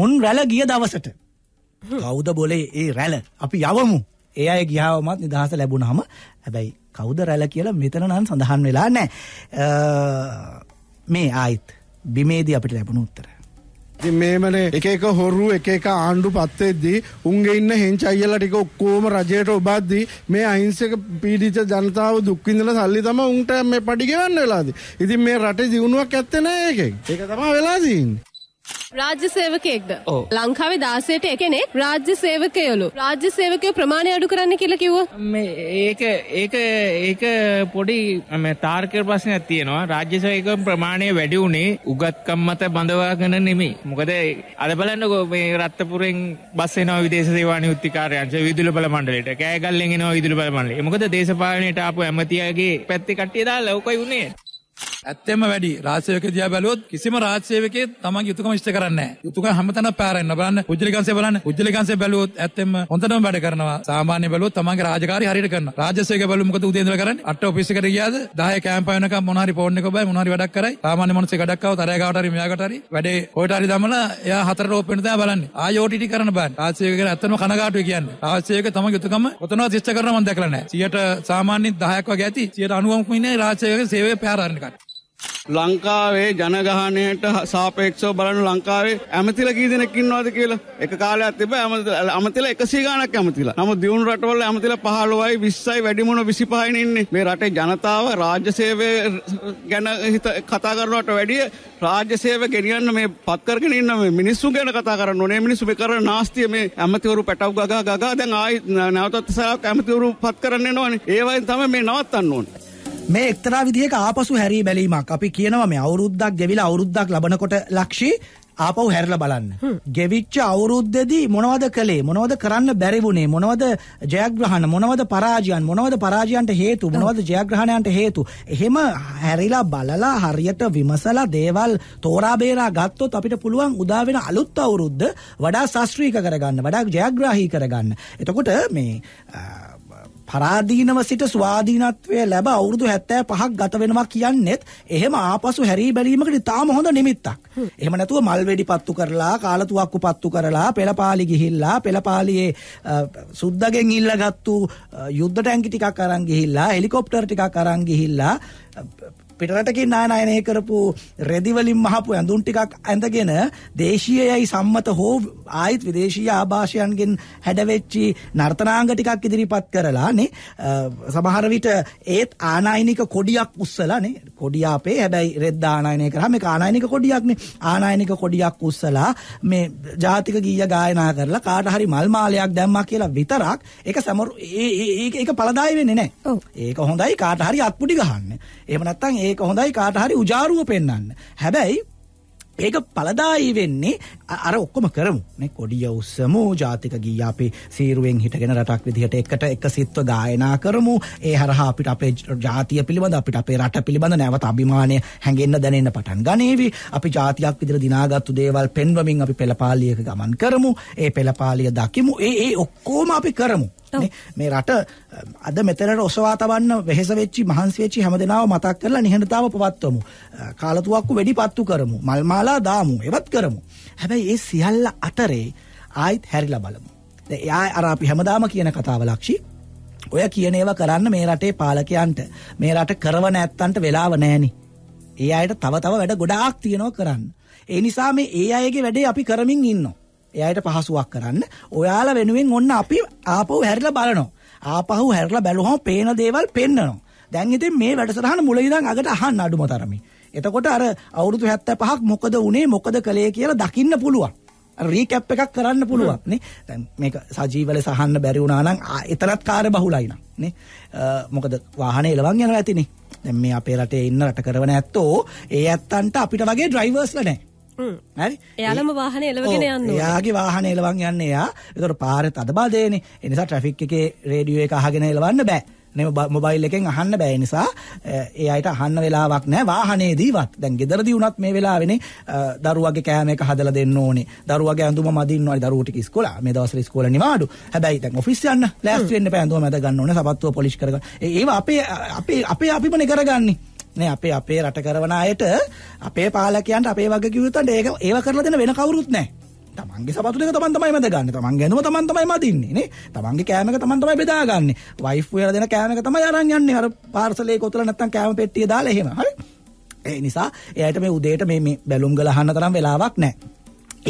මුන් රැල ගිය දවසට කෞද බොලේ ඒ රැල අපි යවමු ඒ අය ගියාවමත් නිදහස ලැබුණහම හැබැයි කෞද රැල කියලා මෙතන නම් සඳහන් වෙලා නෑ මේ ආයිත් බිමේදී අපිට ලැබුණ උත්තරයි ඉතින් මේමනේ එක එක හොරු එක එක ආණ්ඩු පත්වෙද්දී උන්ගේ ඉන්න හෙංච අයියලා ටික ඔක්කොම රජයට ඔබද්දී මේ අහිංසක පීඩිත ජනතාව දුක් විඳලා සල්ලි තමයි උන්ට මේ පඩි ගෙවන්න වෙලාදී. ඉතින් මේ රටේ දියුණුවක් ඇත්තේ නැහැ ඒකෙන්. ඒක තමයි වෙලා තියෙන්නේ. රාජ්‍ය සේවකයෙක්ද? ඔව්. ලංකාවේ 16ට එකෙනෙක් රාජ්‍ය සේවකයලු. රාජ්‍ය සේවකයෝ ප්‍රමාණය අඩු කරන්න කියලා කිව්වා. මේ ඒක ඒක ඒක පොඩි මේ තාර්කික ප්‍රශ්නයක් තියෙනවා. රාජ්‍ය සේවකයෝ ප්‍රමාණය වැඩි උනේ උගත්කම් මත බඳවාගෙන නෙමෙයි. මොකද අද බලන්නකෝ මේ රත්තරපුරෙන් බස් එනවා විදේශ සේවා නියුක්ති කාර්යාංශය විදුලි බල මණ්ඩලයට. කෑගල්ලෙන් එනවා විදුලි බල මණ්ඩලය. මොකද දේශපාලනයට ආපු ඇමතියගේ පැත්තේ කට්ටිය දාලා ඔකයි උනේ. ඇත්තෙම වැඩි රාජසේවක දිහා බැලුවොත් කිසිම රාජසේවකේ තමන්ගේ යුතුයකම ඉෂ්ට කරන්නේ නැහැ. යුතුයකම් හැමතැනම පැහැරෙන්න බලන්න. පුජ්ජලිකංශය බලන්න. පුජ්ජලිකංශය බැලුවොත් ඇත්තෙම හොඳටම වැඩ කරනවා. සාමාන්‍ය බැලුවොත් තමන්ගේ රාජකාරි හරියට කරනවා. රාජසේවක බැලුවොත් මොකද උදේ ඉඳලා කරන්නේ? අට ඔෆිස් එකට ගියාද? 10 කැම්ප් වෙනකම් මොන හරි ෆෝන් එකක බයි මොන හරි වැඩක් කරයි. සාමාන්‍ය මිනිස්සු ගඩක් ආව තරය ගාවට හරි මෙයාකට හරි වැඩේ හොයට හරි දමලා එයා හතරට ඕප් වෙන තැන බලන්නේ. ආයෙ OTT කරන්න බෑ. රාජසේවක ගැන ඇත්තම කනගාටුයි කියන්නේ. රාජසේවක තමන්ගේ යුතුයකම කොතනවත් ඉෂ්ට කරනවා මම දැකලා නැහැ. 100ට සාමාන්‍යයෙන් 10ක් වගේ ඇති 90ක් මිනේ රාජසේවක සේවය පැහැරන කට. ලංකාවේ ජනගහනයට සාපේක්ෂව බලන ලංකාවේ ඇමතිල කී දෙනෙක් ඉන්නවද කියලා එක කාලයක් තිබ ඇමතිල එකසී ගාණක් ඇමතිලා නම දියුණු රටවල ඇමතිල 15යි 20යි වැඩිමන 25යි ඉන්නේ මේ රටේ ජනතාව රාජ්‍ය සේවය ගැන හිත කතා කරනවට වැඩිය රාජ්‍ය සේවය ගෙනියන්න මේ පත් කරගෙන ඉන්න මේ මිනිස්සු ගැන කතා කරන්න ඕනේ මිනිස්සු මේ කරන නාස්තිය මේ ඇමතිවරු පැටව ගගා ගගා දැන් ආයි නැවතත් සාවක් ඇමතිවරු පත් කරන්න එනවනේ ඒ වයින් තමයි මේ නවත්තන්න ඕනේ මේ එක්තරා විදිහක ආපසු හැරී බැලීමක් අපි කියනවා මේ අවුරුද්දක් ගෙවිලා අවුරුද්දක් ලබනකොට ලක්ෂී ආපහු හැරලා බලන්න. ගෙවිච්ච අවුරුද්දේදී මොනවද කළේ? මොනවද කරන්න බැරි වුණේ? මොනවද ජයග්‍රහණ? මොනවද පරාජයන්? මොනවද පරාජයන්ට හේතු? මොනවද ජයග්‍රහණයන්ට හේතු? එහෙම හැරිලා බලලා හරියට විමසලා දේවල් තෝරා බේරා ගත්තොත් අපිට පුළුවන් උදා වෙන අලුත් අවුරුද්ද වඩා ශාස්ත්‍රීය කරගන්න, වඩා ජයග්‍රාහී කරගන්න. එතකොට මේ පරාදීනව සිට ස්වාධීනත්වය ලැබ අවුරුදු හැත්තෑ පහක් ගත වෙනවා කියන්නෙත් එහෙම ආපසු හැරී බැලීමකට තාම හොඳ නිමිත්තක්. එහම නැතුව මල් වෙඩි පත්තු කරලා කාලතුවක්කු පත්තු කරලා පෙළපාලි ගිහිල්ලා පෙළපාලියේ සුද්දගෙන් ඉල්ල ගත්තු යුද්ධ ටැංකි ටිකක් අරන් ගිහිල්ලා හෙලිකොප්ටර් ටිකක් අරන් ගිහිල්ලා පිටරටකින් නායනයනය කරපු රෙදිවලින් මහපු ඇඳුම් ටිකක් ඇඳගෙන දේශීයයි සම්මත හෝ ආයිත් විදේශීය ආභාෂයන්ගෙන් හැඩවෙච්චි නර්තනාංග ටිකක් ඉදිරිපත් කරලා නේ සමහර විට ඒත් ආනයනික කොඩියක් උස්සලා නේ කොඩිය අපේ හැබැයි රෙද්ද ආනයනය කරා මේක ආනයනික කොඩියක්නේ ආනයනික කොඩියක් උස්සලා මේ ජාතික ගීය ගායනා කරලා කාට හරි මල් මාලයක් දැම්මා කියලා විතරක් ඒක සමරු ඒක ඒක පළදායි වෙන්නේ නැහැ. ඒක හොඳයි කාට හරි අත්පුඩි ගහන්න. එහෙම නැත්නම් ඒ ඒක හොඳයි කාට හරි උජාරුව පෙන්වන්න. හැබැයි ඒක පළදායි වෙන්නේ අර ඔක්කොම කරමු කොඩිය උස්සමු ජාතික ගී අපේ සේරුවෙන් හිටගෙන රටක් විදිහට එකට එක සිත්ව ගායනා කරමු ඒ හරහා අපිට අපේ ජාතිය පිළිබඳ අපිට අපේ රට පිළිබඳ නැවත අභිමානය හැඟෙන්න දැනෙන්න පටන් ගනේවි අපි ජාතියක් විදිර දිනාගත්තු දේවල් පෙන්වමින් අපි පෙළපාලියක ගමන් කරමු ඒ පෙළපාලිය දකිමු ඒ ඒ ඔක්කෝම අපි කරමු මේ රට අද මෙතනට ඔසවා තබන්න වෙහෙස වෙච්චි මහන්සි වෙච්චි හැම දෙනාව මතක් කරලා නිහඬතාව පවත්වමු. කාලතුවක්කු වෙඩි පත්තු කරමු. මල් මාලා දාමු. එවත් කරමු. හැබැයි ඒ සියල්ල අතරේ ආයිත් හැරිලා බලමු. එයා අරාපි හැමදාම කියන කතාව ලක්ෂි ඔය කියන ඒවා කරන්න මේ රටේ පාලකයන්ට මේ රට කරවන ඇත්තන්ට වෙලාව නෑනි. ඒ අයට තව තව වැඩ ගොඩාක් තියෙනවා කරන්න. ඒ නිසා මේ ඒ අයගේ වැඩේ අපි කරමින් ඉන්නවා. එයායට පහසුවක් කරන්න ඔයාලා වෙනුවෙන් ඔන්න අපි ආපහු හැරිලා බලනවා. ආපහු හැරලා බැලුවම පේන දේවල් පෙන්නනවා. දැන් ඉතින් මේ වැඩසටහන මුලින්දන් අගට අහන්න අඩුම තරමේ. එතකොට අර අවුරුදු 75ක් මොකද වුනේ මොකද කළේ කියලා දකින්න පුළුවන්. අර රීකැප් එකක් කරන්න පුළුවන් නේ. දැන් මේක සජීවල සහන්න බැරි වුණා නම් එතනත් කාර්ය බහුලයි නං නේ. මොකද වාහනේ එලවන් යනවා ඇතිනේ. දැන් මේ අපේ රටේ ඉන්න රට කරවන ඇත්තෝ ඒ ඇත්තන්ට අපිට වගේ ඩ්‍රයිවර්ස්ලා නැහැ. හරි එයාලම වාහන එලවගෙන යන්න යාගේ වාහන එලවන් යන්න එයා එතකොට පාරේ තදබදේනේ එනිසා ට්‍රැෆික් එකේ රේඩියෝ එක අහගෙන එලවන්න බෑ නෙම මොබයිල් එකෙන් අහන්න බෑ නිසා ඒ අයට අහන්න වෙලාවක් නෑ වාහනේදීවත් දැන් ගෙදරදී වුණත් මේ වෙලාවෙනේ දරුවගේ කෑම එක හදලා දෙන්න ඕනේ දරුවගේ ඇඳුම මදින්න ඕනේ දරුවෝ ටික ඉස්කෝලා මේ දවස්වල ඉස්කෝලේ නිවාඩු හැබැයි දැන් ඔෆිස් යන්න ලෑස්ති වෙන්න බෑ ඇඳුම මැද ගන්න ඕනේ සපත්තුව පොලිෂ් කරගන්න ඒවා අපේ අපේ අපේ අපිමනේ කරගන්නේ නේ අපේ අපේ රට කරවන අයට අපේ පාලකයන්ට අපේ වගේ කිව්වොත් ඒක ඒව කරලා දෙන වෙන කවුරුත් නැහැ තමන්ගේ සපතු දෙක තමන් තමයි මැදගන්නේ. තමන් ගැනම තමන් තමයි මදින්නේ නේ. තමන්ගේ කෑම එක තමන් තමයි බෙදාගන්නේ. වයිෆ් වෙලා දෙන කෑම එක තමයි අරන් යන්නේ. අර පාර්සලේ කොතල නැත්තම් කෑම පෙට්ටිය දාලා එහෙම. හරි. ඒ නිසා එයාට මේ උදේට මේ මේ බැලුම් ගල අහන්න තරම් වෙලාවක් නැහැ.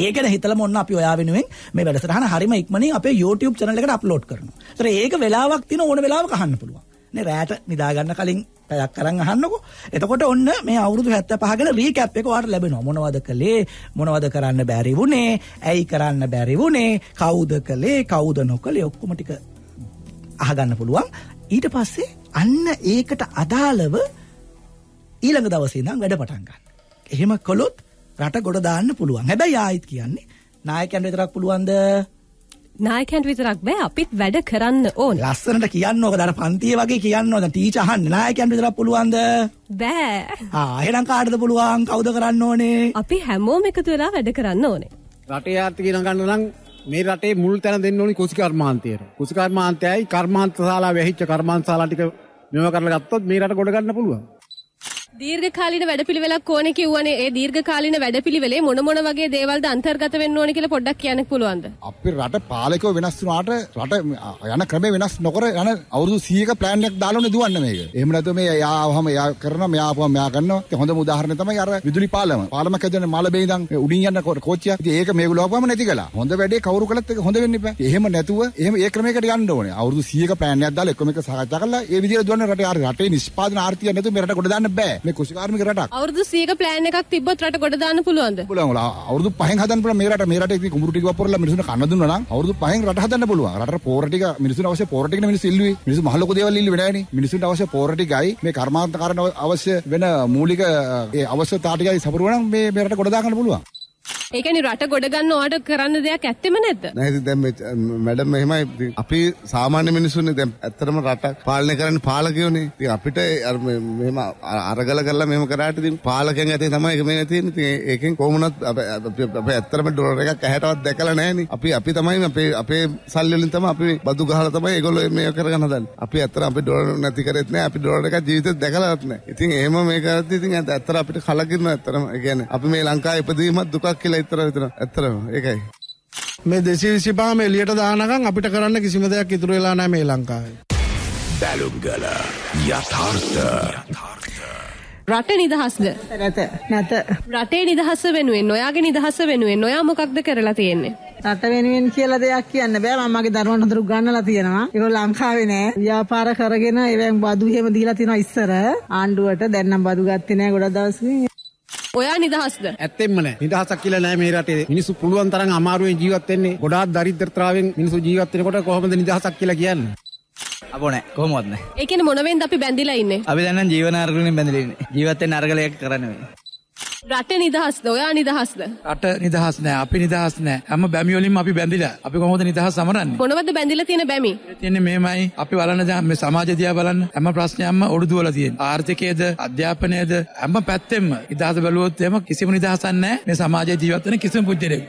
ඒකන හිතල මොන්න අපි ඔයා වෙනුවෙන් මේ වැඩසටහන හරිම ඉක්මනින් අපේ YouTube channel එකට අප්ලෝඩ් කරනවා. ඒතර ඒක වෙලාවක් තියෙන ඕන වෙලාවක අහන්න පුළුවන්. නේ රැට නිදාගන්න කලින් පැයක් කරන් අහන්නකෝ. එතකොට ඔන්න මේ අවුරුදු 75 ගැන රීකැප් එක ඔයාලට ලැබෙනවා. මොනවද කළේ? මොනවද කරන්න බැරි වුණේ? ඇයි කරන්න බැරි වුණේ? කවුද කළේ? කවුද නොකළේ? ඔක්කොම ටික අහගන්න පුළුවන්. ඊට පස්සේ අන්න ඒකට අදාළව ඊළඟ දවසේ ඉඳන් වැඩ පටන් ගන්න. එහෙම කළොත් රට ගොඩ දාන්න පුළුවන්. හැබැයි ආයිත් කියන්නේ නායකයන් විතරක් පුළුවන්ද? නායකයන්ට විතරක් බෑ අපිත් වැඩ කරන්න ඕන ලස්සනට කියන්න ඕක දර පන්තිය වගේ කියන්න ඕන ටීචර් අහන්න නායකයන්ට විතරක් පුළුවන්ද බෑ ආ එහෙනම් කාටද පුළුවන් කවුද කරන්න ඕනේ අපි හැමෝම එකතු වෙලා වැඩ කරන්න ඕනේ රටේ ආර්ථිකය නගන්න නම් මේ රටේ මුල් තැන දෙන්න ඕනි කුසිකර්මාන්තයට කුසිකර්මාන්තයයි කර්මාන්ත ශාලා වෙහිච්ච කර්මාන්ත ශාලා ටික මෙව කරලා ගත්තොත් මේ රට ගොඩ ගන්න පුළුවන් දීර්ඝකාලීන වැඩපිළිවෙලක් ඕනේ කිව්වනේ. ඒ දීර්ඝකාලීන වැඩපිළිවෙලේ මොන මොන වගේ දේවල්ද අන්තර්ගත වෙන්න ඕනේ කියලා පොඩ්ඩක් කියන්න පුළුවන්ද? අපි රට පාලකව වෙනස් වුණාට රට යන ක්‍රමේ වෙනස් නොකර යන අවුරුදු 100ක plan එකක් දාලා උනේ දුවන්නේ මේක. එහෙම නැත්නම් මේ යාවහම යා කරනවා, මෙයා ආපුවම මෙයා කරනවා. ඒක හොඳම උදාහරණය තමයි අර විදුලි පාලම. පාලම කැදෙන මලබේ ඉඳන් උඩින් යන කෝච්චියක්. ඉතින් ඒක මේගොල්ලෝ ආපුවම නැති කළා. හොඳ වැඩේ කවුරු කළත් ඒක හොඳ වෙන්න එපා. එහෙම නැතුව එහෙම ඒ ක්‍රමයකට යන්න ඕනේ. අවුරුදු 100ක plan එකක් දාලා එකම එක සාකච්ඡා කරලා ඒ විදිහට දුවන්නේ රටේ ආර්ථික රටේ නිෂ්පාදන ආර්ථිකය නැතුව මේ රට ගොඩ දාන්න බෑ. මේ කුසිකාර්මික රටක්. අවුරුදු 100ක plan එකක් තිබ්බොත් රට ගොඩ දාන්න පුළුවන්ද? පුළුවන්. අවුරුදු 5න් හදන්න පුළුවන් මේ රට. මේ රටේ ඉතින් කුඹුරු ටික වපුරලා මිනිස්සුන්ට කන්න දුන්නා නම් අවුරුදු 5න් රට හදන්න පුළුවන්. රටට පෝර ටික මිනිස්සුන්ට අවශ්‍ය පෝර ටිකනේ මිනිස්සු ඉල්ලුවේ. මිනිස්සු මහ ලොකු දේවල් ඉල්ලුවේ නැහනේ. මිනිස්සුන්ට අවශ්‍ය පෝර ටිකයි මේ කර්මාන්තකරණ අවශ්‍ය වෙන මූලික ඒ අවශ්‍යතා ටිකයි සපුරවනම් මේ මේ රට ගොඩ දාගන්න පුළුවන්. ඒ කියන්නේ රට ගොඩ ගන්න ඔයාට කරන්න දෙයක් ඇත්තෙම නැද්ද? නෑ ඉතින් දැන් මැඩම් මෙහෙමයි අපි සාමාන්‍ය මිනිස්සුනේ දැන් ඇත්තටම රටක් පාලනය කරන්න පාලකයෝනේ. ඉතින් අපිට අර මෙහෙම අරගල කරලා මෙහෙම කරාට ඉතින් පාලකයන් ඇතේ තමයි ඒක මේ තියෙන්නේ. ඉතින් ඒකෙන් කොහොමුණත් අපි අපි ඇත්තටම ඩොලර් එකක් ඇහැටවත් දැකලා නෑනේ. අපි අපි තමයි අපේ අපේ සල්ලි වලින් තමයි අපි බදු ගහලා තමයි ඒගොල්ලෝ මේ කරගන්න හදන්නේ. අපි ඇත්තට අපි ඩොලර් නැති කරෙත් නෑ. අපි ඩොලර් එකක් ජීවිතේත් දැකලාත් නෑ. ඉතින් එහෙම මේ කරද්දී ඉතින් ඇත්තට අපිට කලකිරීම ඇත්තටම ඒ කියන්නේ අපි මේ ලංකාවේ ඉපදීමත් දුකක් කියලා එතර විතර ඇත්තරම ඒකයි. මේ දෙසි විසිපාම එලියට දානකම් අපිට කරන්න කිසිම දෙයක් ඉතුරු වෙලා නැහැ මේ ලංකාවේ. බැලුම් ගල යථාර්ථ රට නිදහස්ද නැත නැත රටේ නිදහස වෙනුවෙන් නොයාගේ නිදහස වෙනුවෙන් නොයා මොකක්ද කරලා තියෙන්නේ රට වෙනුවෙන් කියලා දෙයක් කියන්න බෑ මමගේ දරුවන්ට හඳුරු ගන්නලා තියෙනවා ඒක ලංකාවේ නෑ ව්‍යාපාර කරගෙන ඒවෙන් බදු එහෙම දීලා තිනවා ඉස්සර ආණ්ඩුවට දැන් නම් බදු ගත්තේ නෑ ගොඩක් දවසකින් ඔයා නිදහස්ද ඇත්තෙම නෑ නිදහසක් කියලා නෑ මේ රටේ මිනිස්සු පුළුවන් තරම් අමාරුවෙන් ජීවත් වෙන්නේ ගොඩාක් දරිද්‍රතාවයෙන් මිනිස්සු ජීවත් වෙනකොට කොහොමද නිදහසක් කියලා කියන්නේ අපන කොහොමත්න එක මොනවෙන් අපි බැඳිලා ඉන්න අපි දන්න ජීවනාර්ගලින් බැඳලින්න ජීවත්තෙන් අර්ගලයක් කරනවේ රට නිදහස්ද ඔයා නිදහස්ද රට නිදහස් නෑ අපි නිදහස් නෑ හැම බැමිවලින් අපි බැඳිලා අපි කොහොමද නිදහස් සමරන්නේ මොනවද බැඳිලා තියෙන බැමි තියෙන්නේ මෙහෙමයි අපි බලන්න මේ සමාජය දිහා බලන්න හැම ප්‍රශ්නයක්ම ඔඩු දුවලා තියෙන ආර්ථිකයේද අධ්‍යාපනයේද හැම පැත්තෙම නිදහස බැලුවොත් එහෙම කිසිම නිදහසක් නෑ මේ සමාජයේ ජීවත් වෙන කිසිම පුද්ගලයෙක්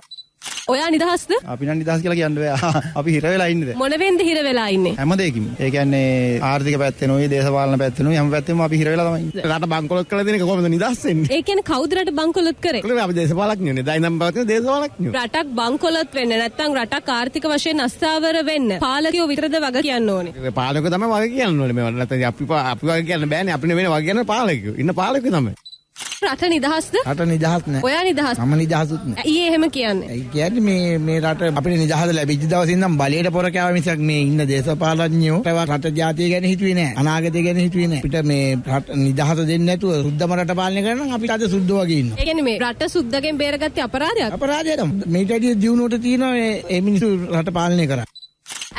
ඔයා නිදහස්ද අපින නිදහස් කියලා කියන්න අපි හිර වෙලා ඉන්නද මොනවෙන්ද හිර වෙලා ඉන්නේ හැමදේකින් ඒ කියන්නේ ආර්ථික පැත්තෙනුයි දේශපාලන පැත්තෙනුයි හැම පැත්තෙම අපි හිර වෙලා තමයි රට බංකොලොත් කරලා දෙන එක කොහොමද නිදහස් වෙන්නේ ඒ කියන්නේ කවුද රට බංකොලොත් කරේ අපි දේශපාලඥයෝ නේද ඉඳන් පවතින දේශපාලඥයෝ රටක් බංකොලොත් වෙන්න නැත්නම් රටක් ආර්ථික වශයෙන් අස්ථාවර වෙන්න පාලකයෝ විතරද වග කියන්න ඕනේ පාලකයෝ තමයි වග කියන්න ඕනේ මේ නැත්නම් අපි අපි වග කියන්න බෑනේ අපිට වෙන වග කියන්න පාලකයෝ ඉන්න පාලකයෝ තමයි රට නිදහස්ද? රට නිදහස් නෑ. ඔයා නිදහස්. මම නිදහසුත් නෑ. ඊයේ එහෙම කියන්නේ. ඒ කියන්නේ මේ මේ රට අපිට නිදහස ලැබිච්ච දවසේ ඉඳන් බලයට පොර කෑවා මිසක් මේ ඉන්න දේශපාලඥයෝ රට ජාතිය ගැන හිතුවේ නෑ. අනාගතය ගැන හිතුවේ නෑ. අපිට මේ රට නිදහස දෙන්නේ නැතුව සුද්ධම රට පාලනය කරනම් අපි අද සුද්ධ වගේ ඉන්නවා. ඒ කියන්නේ මේ රට සුද්ධගෙන් බේරගත්තේ අපරාධයක්. අපරාධයක්. මේට ඇදී දිනුවට තියෙනවා මේ මිනිස්සු රට පාලනය කරා.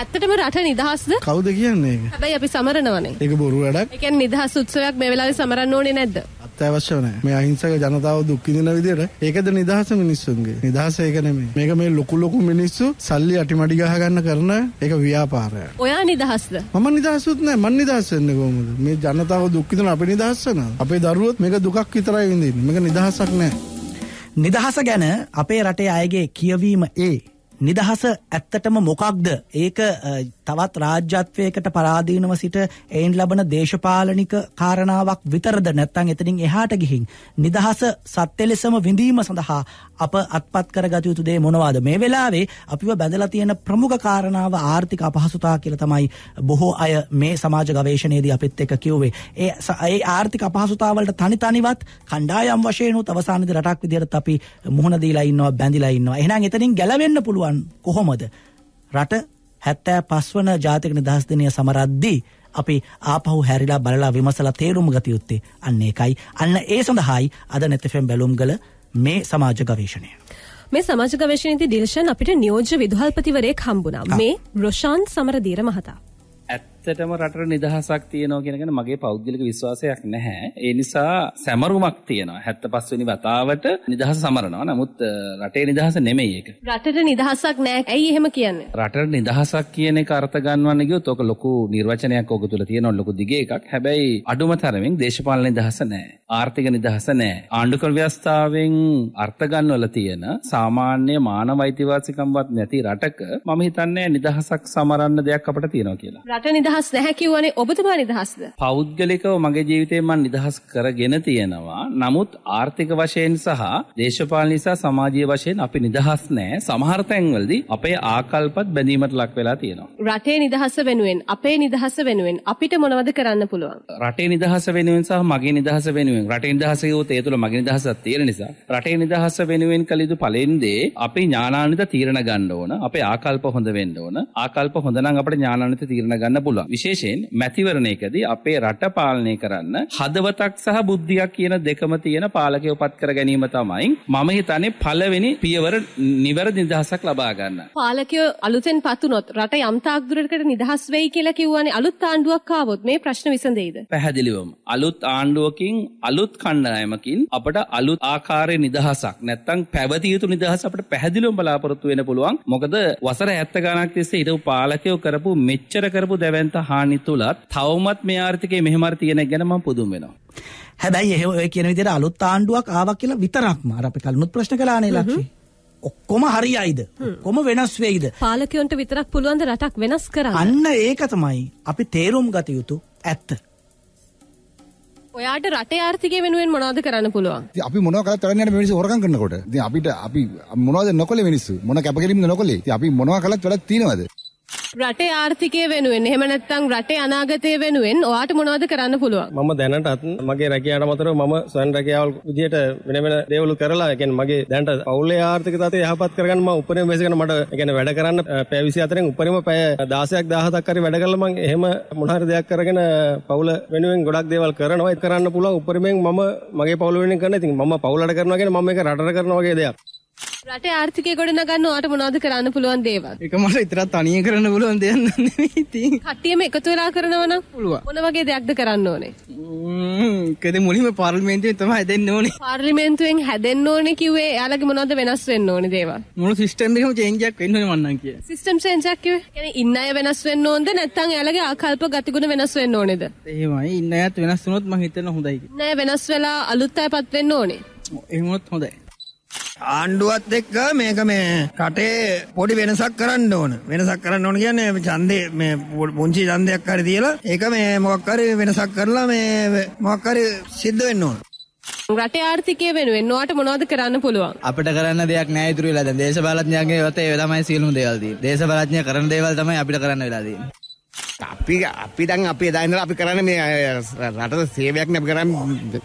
ඇත්තටම රට නිදහස්ද කවුද කියන්නේ හැබැයි අපි සමරනවනේ ඒක බොරු වැඩක්. ඒ කියන්නේ නිදහස් උත්සවයක් මේ වෙලාවේ සමරන්න ඕනේ නැද්ද? අත්‍යවශ්‍ය නැහැ. මේ අහිංසක ජනතාව දුක් විඳින විදියට ඒකද නිදහස මිනිස්සුන්ගේ. නිදහස ඒක නෙමෙයි. මේක මේ ලොකු ලොකු මිනිස්සු සල්ලි අටිමඩි ගහ ගන්න කරන ඒක ව්‍යාපාරයක්. ඔයා නිදහස්ද? මම නිදහසුත් නැහැ. මම නිදහස් වෙන්නේ කොහොමද? මේ ජනතාව දුක් විඳින අපි නිදහස් වෙනවා. අපේ දරුවොත් මේක දුකක් විතරයි විඳින්නේ. මේක නිදහසක් නැහැ. නිදහස ගැන අපේ රටේ අයගේ කියවීම ඒ නිදහස ඇත්තටම මොකක්ද ඒක තවත් රාජ්‍යත්වයකට පරාදීනව සිට එයින් ලබන දේශපාලනික කාරණාවක් විතරද නැත්නම් එතනින් එහාට ගිහින් නිදහස සත්‍ය ලෙසම විඳීම සඳහා අප අත්පත් කරගත යුතු දේ මොනවාද මේ වෙලාවේ අපිව බැඳලා තියෙන ප්‍රමුඛ කාරණාව ආර්ථික අපහසුතාව කියලා තමයි බොහෝ අය මේ සමාජ ගවේෂණයේදී අපිත් එක්ක කිව්වේ ඒ ඒ ආර්ථික අපහසුතාව වලට තනි තනිවත් කණ්ඩායම් වශයෙන් උත් අවසානයේදී රටක් විදිහට අපි මුහුණ දීලා ඉන්නවා බැඳිලා ඉන්නවා එහෙනම් එතනින් ගැලවෙන්න පුළුවන් කොහොමද රට 75 වන ජාතික නිදහස් දිනය සමරද්දී අපි ආපහු හැරිලා බලලා විමසලා තේරුම් ගත යුත්තේ අන්න ඒකයි. අන්න ඒ සඳහායි අද නැතිෆෙම් බැලුම්ගල මේ සමාජ ගවේෂණය. මේ සමාජ ගවේෂණයේදී ඩිල්ෂන් අපිට නියෝජ්‍ය විදුහල්පතිවරයෙක් හම්බුණා. මේ රොෂාන් සමරදීර මහතා. ඇත්ත ඇත්තටම රටට නිදහසක් තියෙනවා කියන එක මගේ පෞද්ගලික විශ්වාසයක් නැහැ. ඒ නිසා සැමරුමක් තියෙනවා. 75 වෙනි වතාවට නිදහස සමරනවා. නමුත් රටේ නිදහස නෙමෙයි ඒක. රටට නිදහසක් නැහැ. ඇයි එහෙම කියන්නේ? රටට නිදහසක් කියන එක අර්ථ ගන්නවන්න ගියොත් ඔක ලොකු නිර්වචනයක් ඔක තුල තියෙනවා ලොකු දිගේ එකක්. හැබැයි අඩුම තරමින් දේශපාලන නිදහස නැහැ. ආර්ථික නිදහස නැහැ. ආණ්ඩුක්‍රම ව්‍යවස්ථාවෙන් අර්ථ ගන්නවල තියෙන සාමාන්‍ය මානව අයිතිවාසිකම්වත් නැති රටක මම හිතන්නේ නිදහසක් සමරන්න දෙයක් අපිට තියෙනවා කියලා. රට නිදහස නිදහස් නැහැ කිව්වනේ ඔබතුමා නිදහස්ද? පෞද්ගලිකව මගේ ජීවිතේ මම නිදහස් කරගෙන තියෙනවා. නමුත් ආර්ථික වශයෙන් සහ දේශපාලන නිසා සමාජීය වශයෙන් අපි නිදහස් නැහැ. සමහර තැන්වලදී අපේ ආකල්පත් බැඳීමට ලක් වෙලා තියෙනවා. රටේ නිදහස වෙනුවෙන්, අපේ නිදහස වෙනුවෙන් අපිට මොනවද කරන්න පුළුවන්? රටේ නිදහස වෙනුවෙන් සහ මගේ නිදහස වෙනුවෙන්. රටේ නිදහස කියොත් ඒ තුළ මගේ නිදහසක් තියෙන නිසා රටේ නිදහස වෙනුවෙන් කළ යුතු පළවෙනි දේ අපි ඥානාන්විත තීරණ ගන්න ඕන. අපේ ආකල්ප හොඳ වෙන්න ඕන. ආකල්ප හොඳ නම් අපිට ඥානාන්විත තීරණ ගන්න පුළුවන්. පුළුවන්. විශේෂයෙන් මැතිවරණයකදී අපේ රට පාලනය කරන්න හදවතක් සහ බුද්ධියක් කියන දෙකම තියෙන පාලකය උපත් කර ගැනීම තමයි මම හිතන්නේ පළවෙනි පියවර නිවැරදි නිදහසක් ලබා ගන්න. පාලකය අලුතෙන් පතුනොත් රට යම්තාක් දුරකට නිදහස් වෙයි කියලා කිව්වනේ අලුත් ආණ්ඩුවක් ආවොත් මේ ප්‍රශ්න විසඳෙයිද? පැහැදිලිවම අලුත් ආණ්ඩුවකින් අලුත් කණ්ඩායමකින් අපට අලුත් ආකාරයේ නිදහසක් නැත්තම් පැවතිය යුතු නිදහස අපට පැහැදිලිවම බලාපොරොත්තු වෙන්න පුළුවන්. මොකද වසර 70 ගණක් තිස්සේ හිටපු පාලකයෝ කරපු මෙච්චර කරපු දැවැන්ත අනන්ත හානි තුලත් තවමත් මේ ආර්ථිකයේ මෙහෙමර තියෙන ගැන මම පුදුම වෙනවා. හැබැයි එහෙම ඔය කියන විදිහට අලුත් ආණ්ඩුවක් ආවා කියලා විතරක්ම අර අපි කලිනුත් ප්‍රශ්න කළානේ ලක්ෂී. ඔක්කොම හරියයිද කොම වෙනස් වෙයිද පාලකයොන්ට විතරක් පුළුවන්ද රටක් වෙනස් කර අන්න ඒක තමයි අපි තේරුම් ගත යුතු ඇත්ත ඔයාට රට ආර්ථික වෙනුවෙන් මොනාද කරන්න පුළුවන් අපි මොනක තරන්න මිනිස් හොරකම් කරනකොට අපිට අපි මොනවද නොකළේ මිනිස්සු මොන කැපකිරීමද නොකළේ අපි මොනවා කළත් වැඩක් තියෙනවද රටේ ආර්ථිකය වෙනුවෙන් එහෙම නැත්නම් රටේ අනාගතය වෙනුවෙන් ඔයාට මොනවද කරන්න පුළුවන් මම දැනටත් මගේ රැකියාවට අමතරව මම ස්වයං රැකියාවල් විදියට වෙන වෙන දේවල් කරලා ඒ කියන්නේ මගේ දැනට පවුලේ ආර්ථික තත්ත්වය යහපත් කරගන්න මම උපරිම වෙසගෙන මට ඒ කියන්නේ වැඩ කරන්න පැය 24න් උපරිම පැය 16ක් 17ක් හරි වැඩ කරලා මම එහෙම මොන හරි දෙයක් කරගෙන පවුල වෙනුවෙන් ගොඩක් දේවල් කරනවා ඒක කරන්න පුළුවන් උපරිමයෙන් මම මගේ පවුල වෙනුවෙන් කරන ඉතින් මම පවුලට කරනවා කියන්නේ මම ඒක රටට කරනවා වගේ දෙයක් රටේ ආර්ථිකය ගොඩනගන්න ඔයාට මොනවද කරන්න පුළුවන් දේවල්? ඒක මට විතරක් තනියෙන් කරන්න පුළුවන් දෙයක් නෙමෙයි ඉතින්. කට්ටියම එකතු වෙලා කරනවා නම් පුළුවන්. මොන වගේ දෙයක්ද කරන්න ඕනේ? කද මුලින්ම පාර්ලිමේන්තුවෙන් තමයි හැදෙන්න ඕනේ. පාර්ලිමේන්තුවෙන් හැදෙන්න ඕනේ කිව්වේ එයාලගේ මොනවද වෙනස් වෙන්න ඕනේ දේවල්? මුළු සිස්ටම් එකම චේන්ජ් එකක් වෙන්න ඕනේ මං නම් කියේ. සිස්ටම් චේන්ජ් එකක් කිව්වේ? කියන්නේ ඉන්න අය වෙනස් වෙන්න ඕනද නැත්නම් එයාලගේ ආකල්ප ගතිගුණ වෙනස් වෙන්න ඕනේද? එහෙමයි. ඉන්න අයත් වෙනස් වුණොත් මං හිතන හොඳයි කියලා. නෑ වෙනස් වෙලා අලුත් අය පත් වෙන්න ඕනේ. එහෙමත් හොඳයි. ආණ්ඩුවත් එක්ක මේක මේ රටේ පොඩි වෙනසක් කරන්න ඕන. වෙනසක් කරන්න ඕන කියන්නේ ඡන්දේ මේ පුංචි ඡන්දයක් හරි තියලා ඒක මේ මොකක් හරි වෙනසක් කරලා මේ මොකක් හරි සිද්ධ වෙන්න ඕන. රට ආර්ථිකය වෙනුවෙන් නොට මොනවද කරන්න පුළුවන් අපට කරන්න දෙයක් නෑතුර වෙලාද දේශ බලත්ඥගේ වතේ වෙලාමයි සියලුම් දේවල්දී දේශ බලත්ඥය කරන දේවල් තමයි අපිට කරන්න වෙලාදී. අපි අපි දැන් අපි දන්න අපි කරන්න මේ රට සේවයක්න කරන්න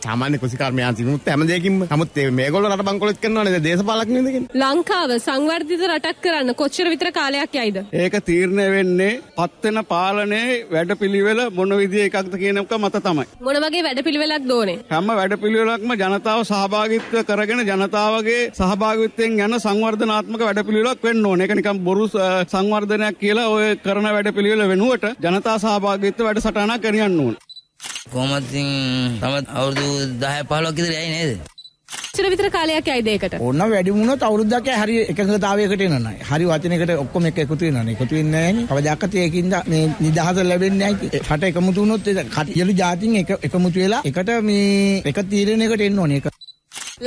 චාමාන්‍ය කුසිකාරමයන් සිනුත් හැමදකින් හමුත් මේ ගොල රට බංකොලත් කරනවන දේශපාලක්නදකින් ලංකාව සංවර්ධිත රටක් කරන්න කොච්චර විතර කාලයක් යයිද ඒක තීරණය වෙන්නේ පත්වෙන පාලනේ වැඩ පිළිවෙල මොන විදිිය එකක්ද කියනක මත තමයි මොන වගේ වැඩ පිළිවෙලක් දෝනේ හැම වැඩ පිළිවෙලක්ම ජනතාව සහභාගිත්ව කරගෙන ජනතාවගේ සහභාගිත්වයෙන් යන සංවර්ධනාත්මක වැඩ පිළිවෙලක් වෙන්න ඕන එක නිකම් බොරු සංවර්ධනයක් කියලා ඔය කරන වැඩ පිළිවෙල වෙනුවට ජනතා සහභාගිත්ව වැඩසටහනක් කරයන්න ඕන. කොමත්සින් තමත් අවුරදු දාය පහලොක් ඉදිරි ඇයි නේද. චර විතර කාලයක් ඇයිදේකට ඔන්න වැඩිමුණ අවුරුද්දක් හරි එකඟතාවයකට නයි හරි වචනකට ඔක්කොම එක එකතු වෙනවා එකතු වෙන්නේ නැහැ කවදාකත්යකින්ද මේ නිදහස ලැබෙන්නේ නැහැ රට එකමුතු වුණොත් කටියලු ජාතින් එක එකමුතු වෙලා එකට මේ එක තීරණයකට එන්න ඕනේ ඒක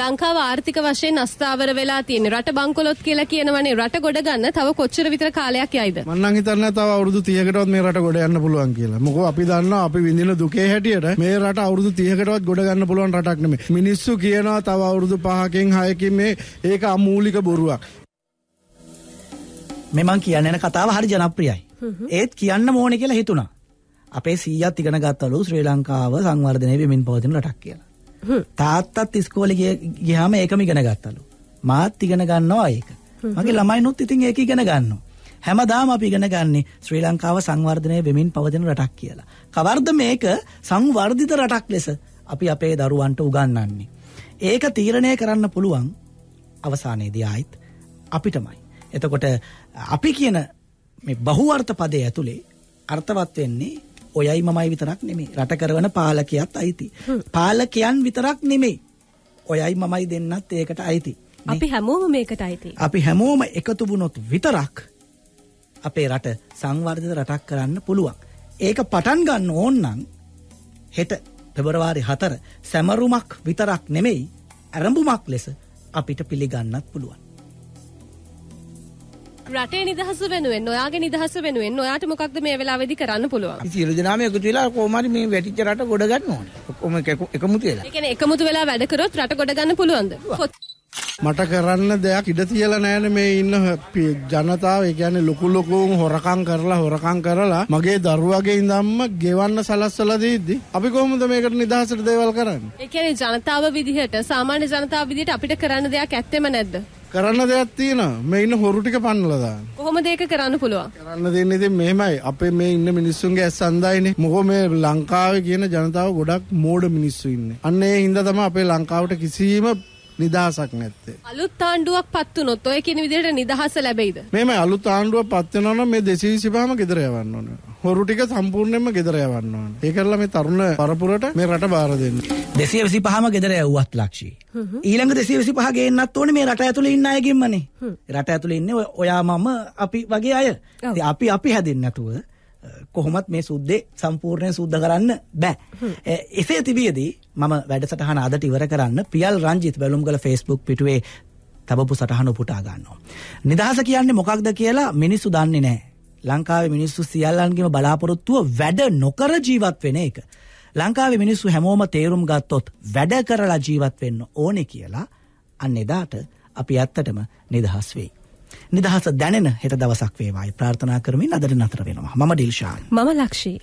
ලංකාව ආර්ථික වශයෙන් අස්ථාවර වෙලා තියෙන රට බංකොලොත් කියලා කියනවනේ රට ගොඩ ගන්න තව කොච්චර විතර කාලයක් යයිද මම නම් හිතන්නේ තව අවුරුදු 30කටවත් මේ රට ගොඩ යන්න පුළුවන් කියලා. මොකෝ අපි දන්නවා අපි විඳින දුකේ හැටියට මේ රට අවුරුදු 30කටවත් ගොඩ ගන්න පුළුවන් රටක් නෙමෙයි. මිනිස්සු කියනවා තව අවුරුදු 5කින් 6කින් මේ ඒක අමූලික බොරුවක්. මේ මං කියන්න යන කතාව හරි ජනප්‍රියයි. ඒත් කියන්න ඕනේ කියලා හිතුණා. අපේ සීයත් ඉගෙන ගත්තලු ශ්‍රී ලංකාව සංවර්ධනය වෙමින් පවතින රටක් කියලා. තාත්තත් ඉස්කෝලෙ ගියාම ඒකම ඉගෙන ගත්තලු. මාත් ඉගෙන ගන්නවා ඒක. මගේ ළමයිනුත් ඉතින් ඒක ඉගෙන ගන්නවා. හැමදාම අපි ඉගෙන ගන්නේ ශ්‍රී ලංකාව සංවර්ධනය වෙමින් පවතින රටක් කියලා. කවර්ද මේක සංවර්ධිත රටක් ලෙස අපි අපේ දරුවන්ට උගන්වන්නේ. ඒක තීරණය කරන්න පුළුවන් අවසානයේදී ආයිත් අපිටමයි. එතකොට අපි කියන මේ බහුවර්ථ පදේ ඇතුලේ අර්ථවත් වෙන්නේ ඔයයි මමයි විතරක් නෙමේ රට කරවන පාලකයත් අයිති. පාලකයන් විතරක් නෙමේ ඔයයි මමයි දෙන්නත් ඒකට අයිති. අපි හැමෝම මේකට අයිති. අපි හැමෝම එකතු වුණොත් විතරක් අපේ රට සංවර්ධිත රටක් කරන්න පුළුවන්. ඒක පටන් ගන්න ඕන නම් හෙට පෙබරවාරි 4 සැමරුමක් විතරක් නෙමෙයි ඇරඹුමක් ලෙස අපිට පිළිගන්නත් පුළුවන්. රටේ නිදහස වෙනුවෙන් ඔයාගේ නිදහස වෙනුවෙන් ඔයාට මොකක්ද මේ වෙලාවේදී කරන්න පුළුවන් සියලු දෙනාම එකතු වෙලා කොහොම හරි මේ වැටිච්ච රට ගොඩ ගන්න ඕනේ ඔක්කොම එකමුතු වෙලා ඒ කියන්නේ එකමුතු වෙලා වැඩ කරොත් රට ගොඩ ගන්න පුළුවන්ද මට කරන්න දෙයක් ඉඩ තියලා නෑනේ මේ ඉන්න ජනතාව ඒ කියන්නේ ලොකු ලොකුන් හොරකම් කරලා හොරකම් කරලා මගේ දරුවගේ ඉඳන්ම ගෙවන්න සලස්සලා දීද්දි අපි කොහොමද මේකට නිදහසට දේවල් කරන්නේ ඒ කියන්නේ ජනතාව විදිහට සාමාන්‍ය ජනතාව විදිහට අපිට කරන්න දෙයක් ඇත්තෙම නැද්ද කරන්න දෙයක් තියෙනවා මේ ඉන්න හොරු ටික පන්නලා දාන්න. කොහොමද ඒක කරන්න පුළුවන්? කරන්න දෙන්නේ ඉතින් මෙහෙමයි. අපේ මේ ඉන්න මිනිස්සුන්ගේ ඇස් අන්දායිනේ. මොකෝ මේ ලංකාවේ කියන ජනතාව ගොඩක් මෝඩ මිනිස්සු ඉන්නේ. අන්න ඒ හින්දා තමයි අපේ ලංකාවට කිසිම නිදහසක් නැත්තේ. අලුත් ආණ්ඩුවක් පත් වුණොත් ඔය කියන විදිහට නිදහස ලැබෙයිද? මේම අලුත් ආණ්ඩුවක් පත් වෙනවා නම් මේ 225ම ගෙදර යවන්න ඕන. හොරු ටික සම්පූර්ණයෙන්ම ගෙදර යවන්න ඕන. ඒ කරලා මේ තරුණ පරපුරට මේ රට බාර දෙන්න. 225ම ගෙදර යවුවත් ලක්ෂී. ඊළඟ 225 ගේන්නත් ඕනේ මේ රට ඇතුලේ ඉන්න අයගින්මනේ. රට ඇතුලේ ඉන්නේ ඔයා මම අපි වගේ අය. අපි අපි හැදෙන්නේ නැතුව එකක් කොහොමත් මේ සුද්දේ සම්පූර්ණයෙන් සුද්ධ කරන්න බෑ. එසේ තිබියදී මම වැඩසටහන අදට ඉවර කරන්න ප්‍රියල් රංජිත් බැලුම්ගල Facebook පිටුවේ තබපු සටහන උපුටා ගන්නවා. නිදහස කියන්නේ මොකක්ද කියලා මිනිස්සු දන්නේ නැහැ. ලංකාවේ මිනිස්සු සියල්ලන්ගේම බලාපොරොත්තුව වැඩ නොකර ජීවත් වෙන එක. ලංකාවේ මිනිස්සු හැමෝම තේරුම් ගත්තොත් වැඩ කරලා ජීවත් වෙන්න ඕනේ කියලා අන්න එදාට අපි ඇත්තටම නිදහස් වෙයි. නිදහස දැනෙන හෙට දවසක් වේවායි ප්‍රාර්ථනා කරමින් අදට නතර වෙනවා. මම ඩිල්ෂාන්. මම ලක්ෂී.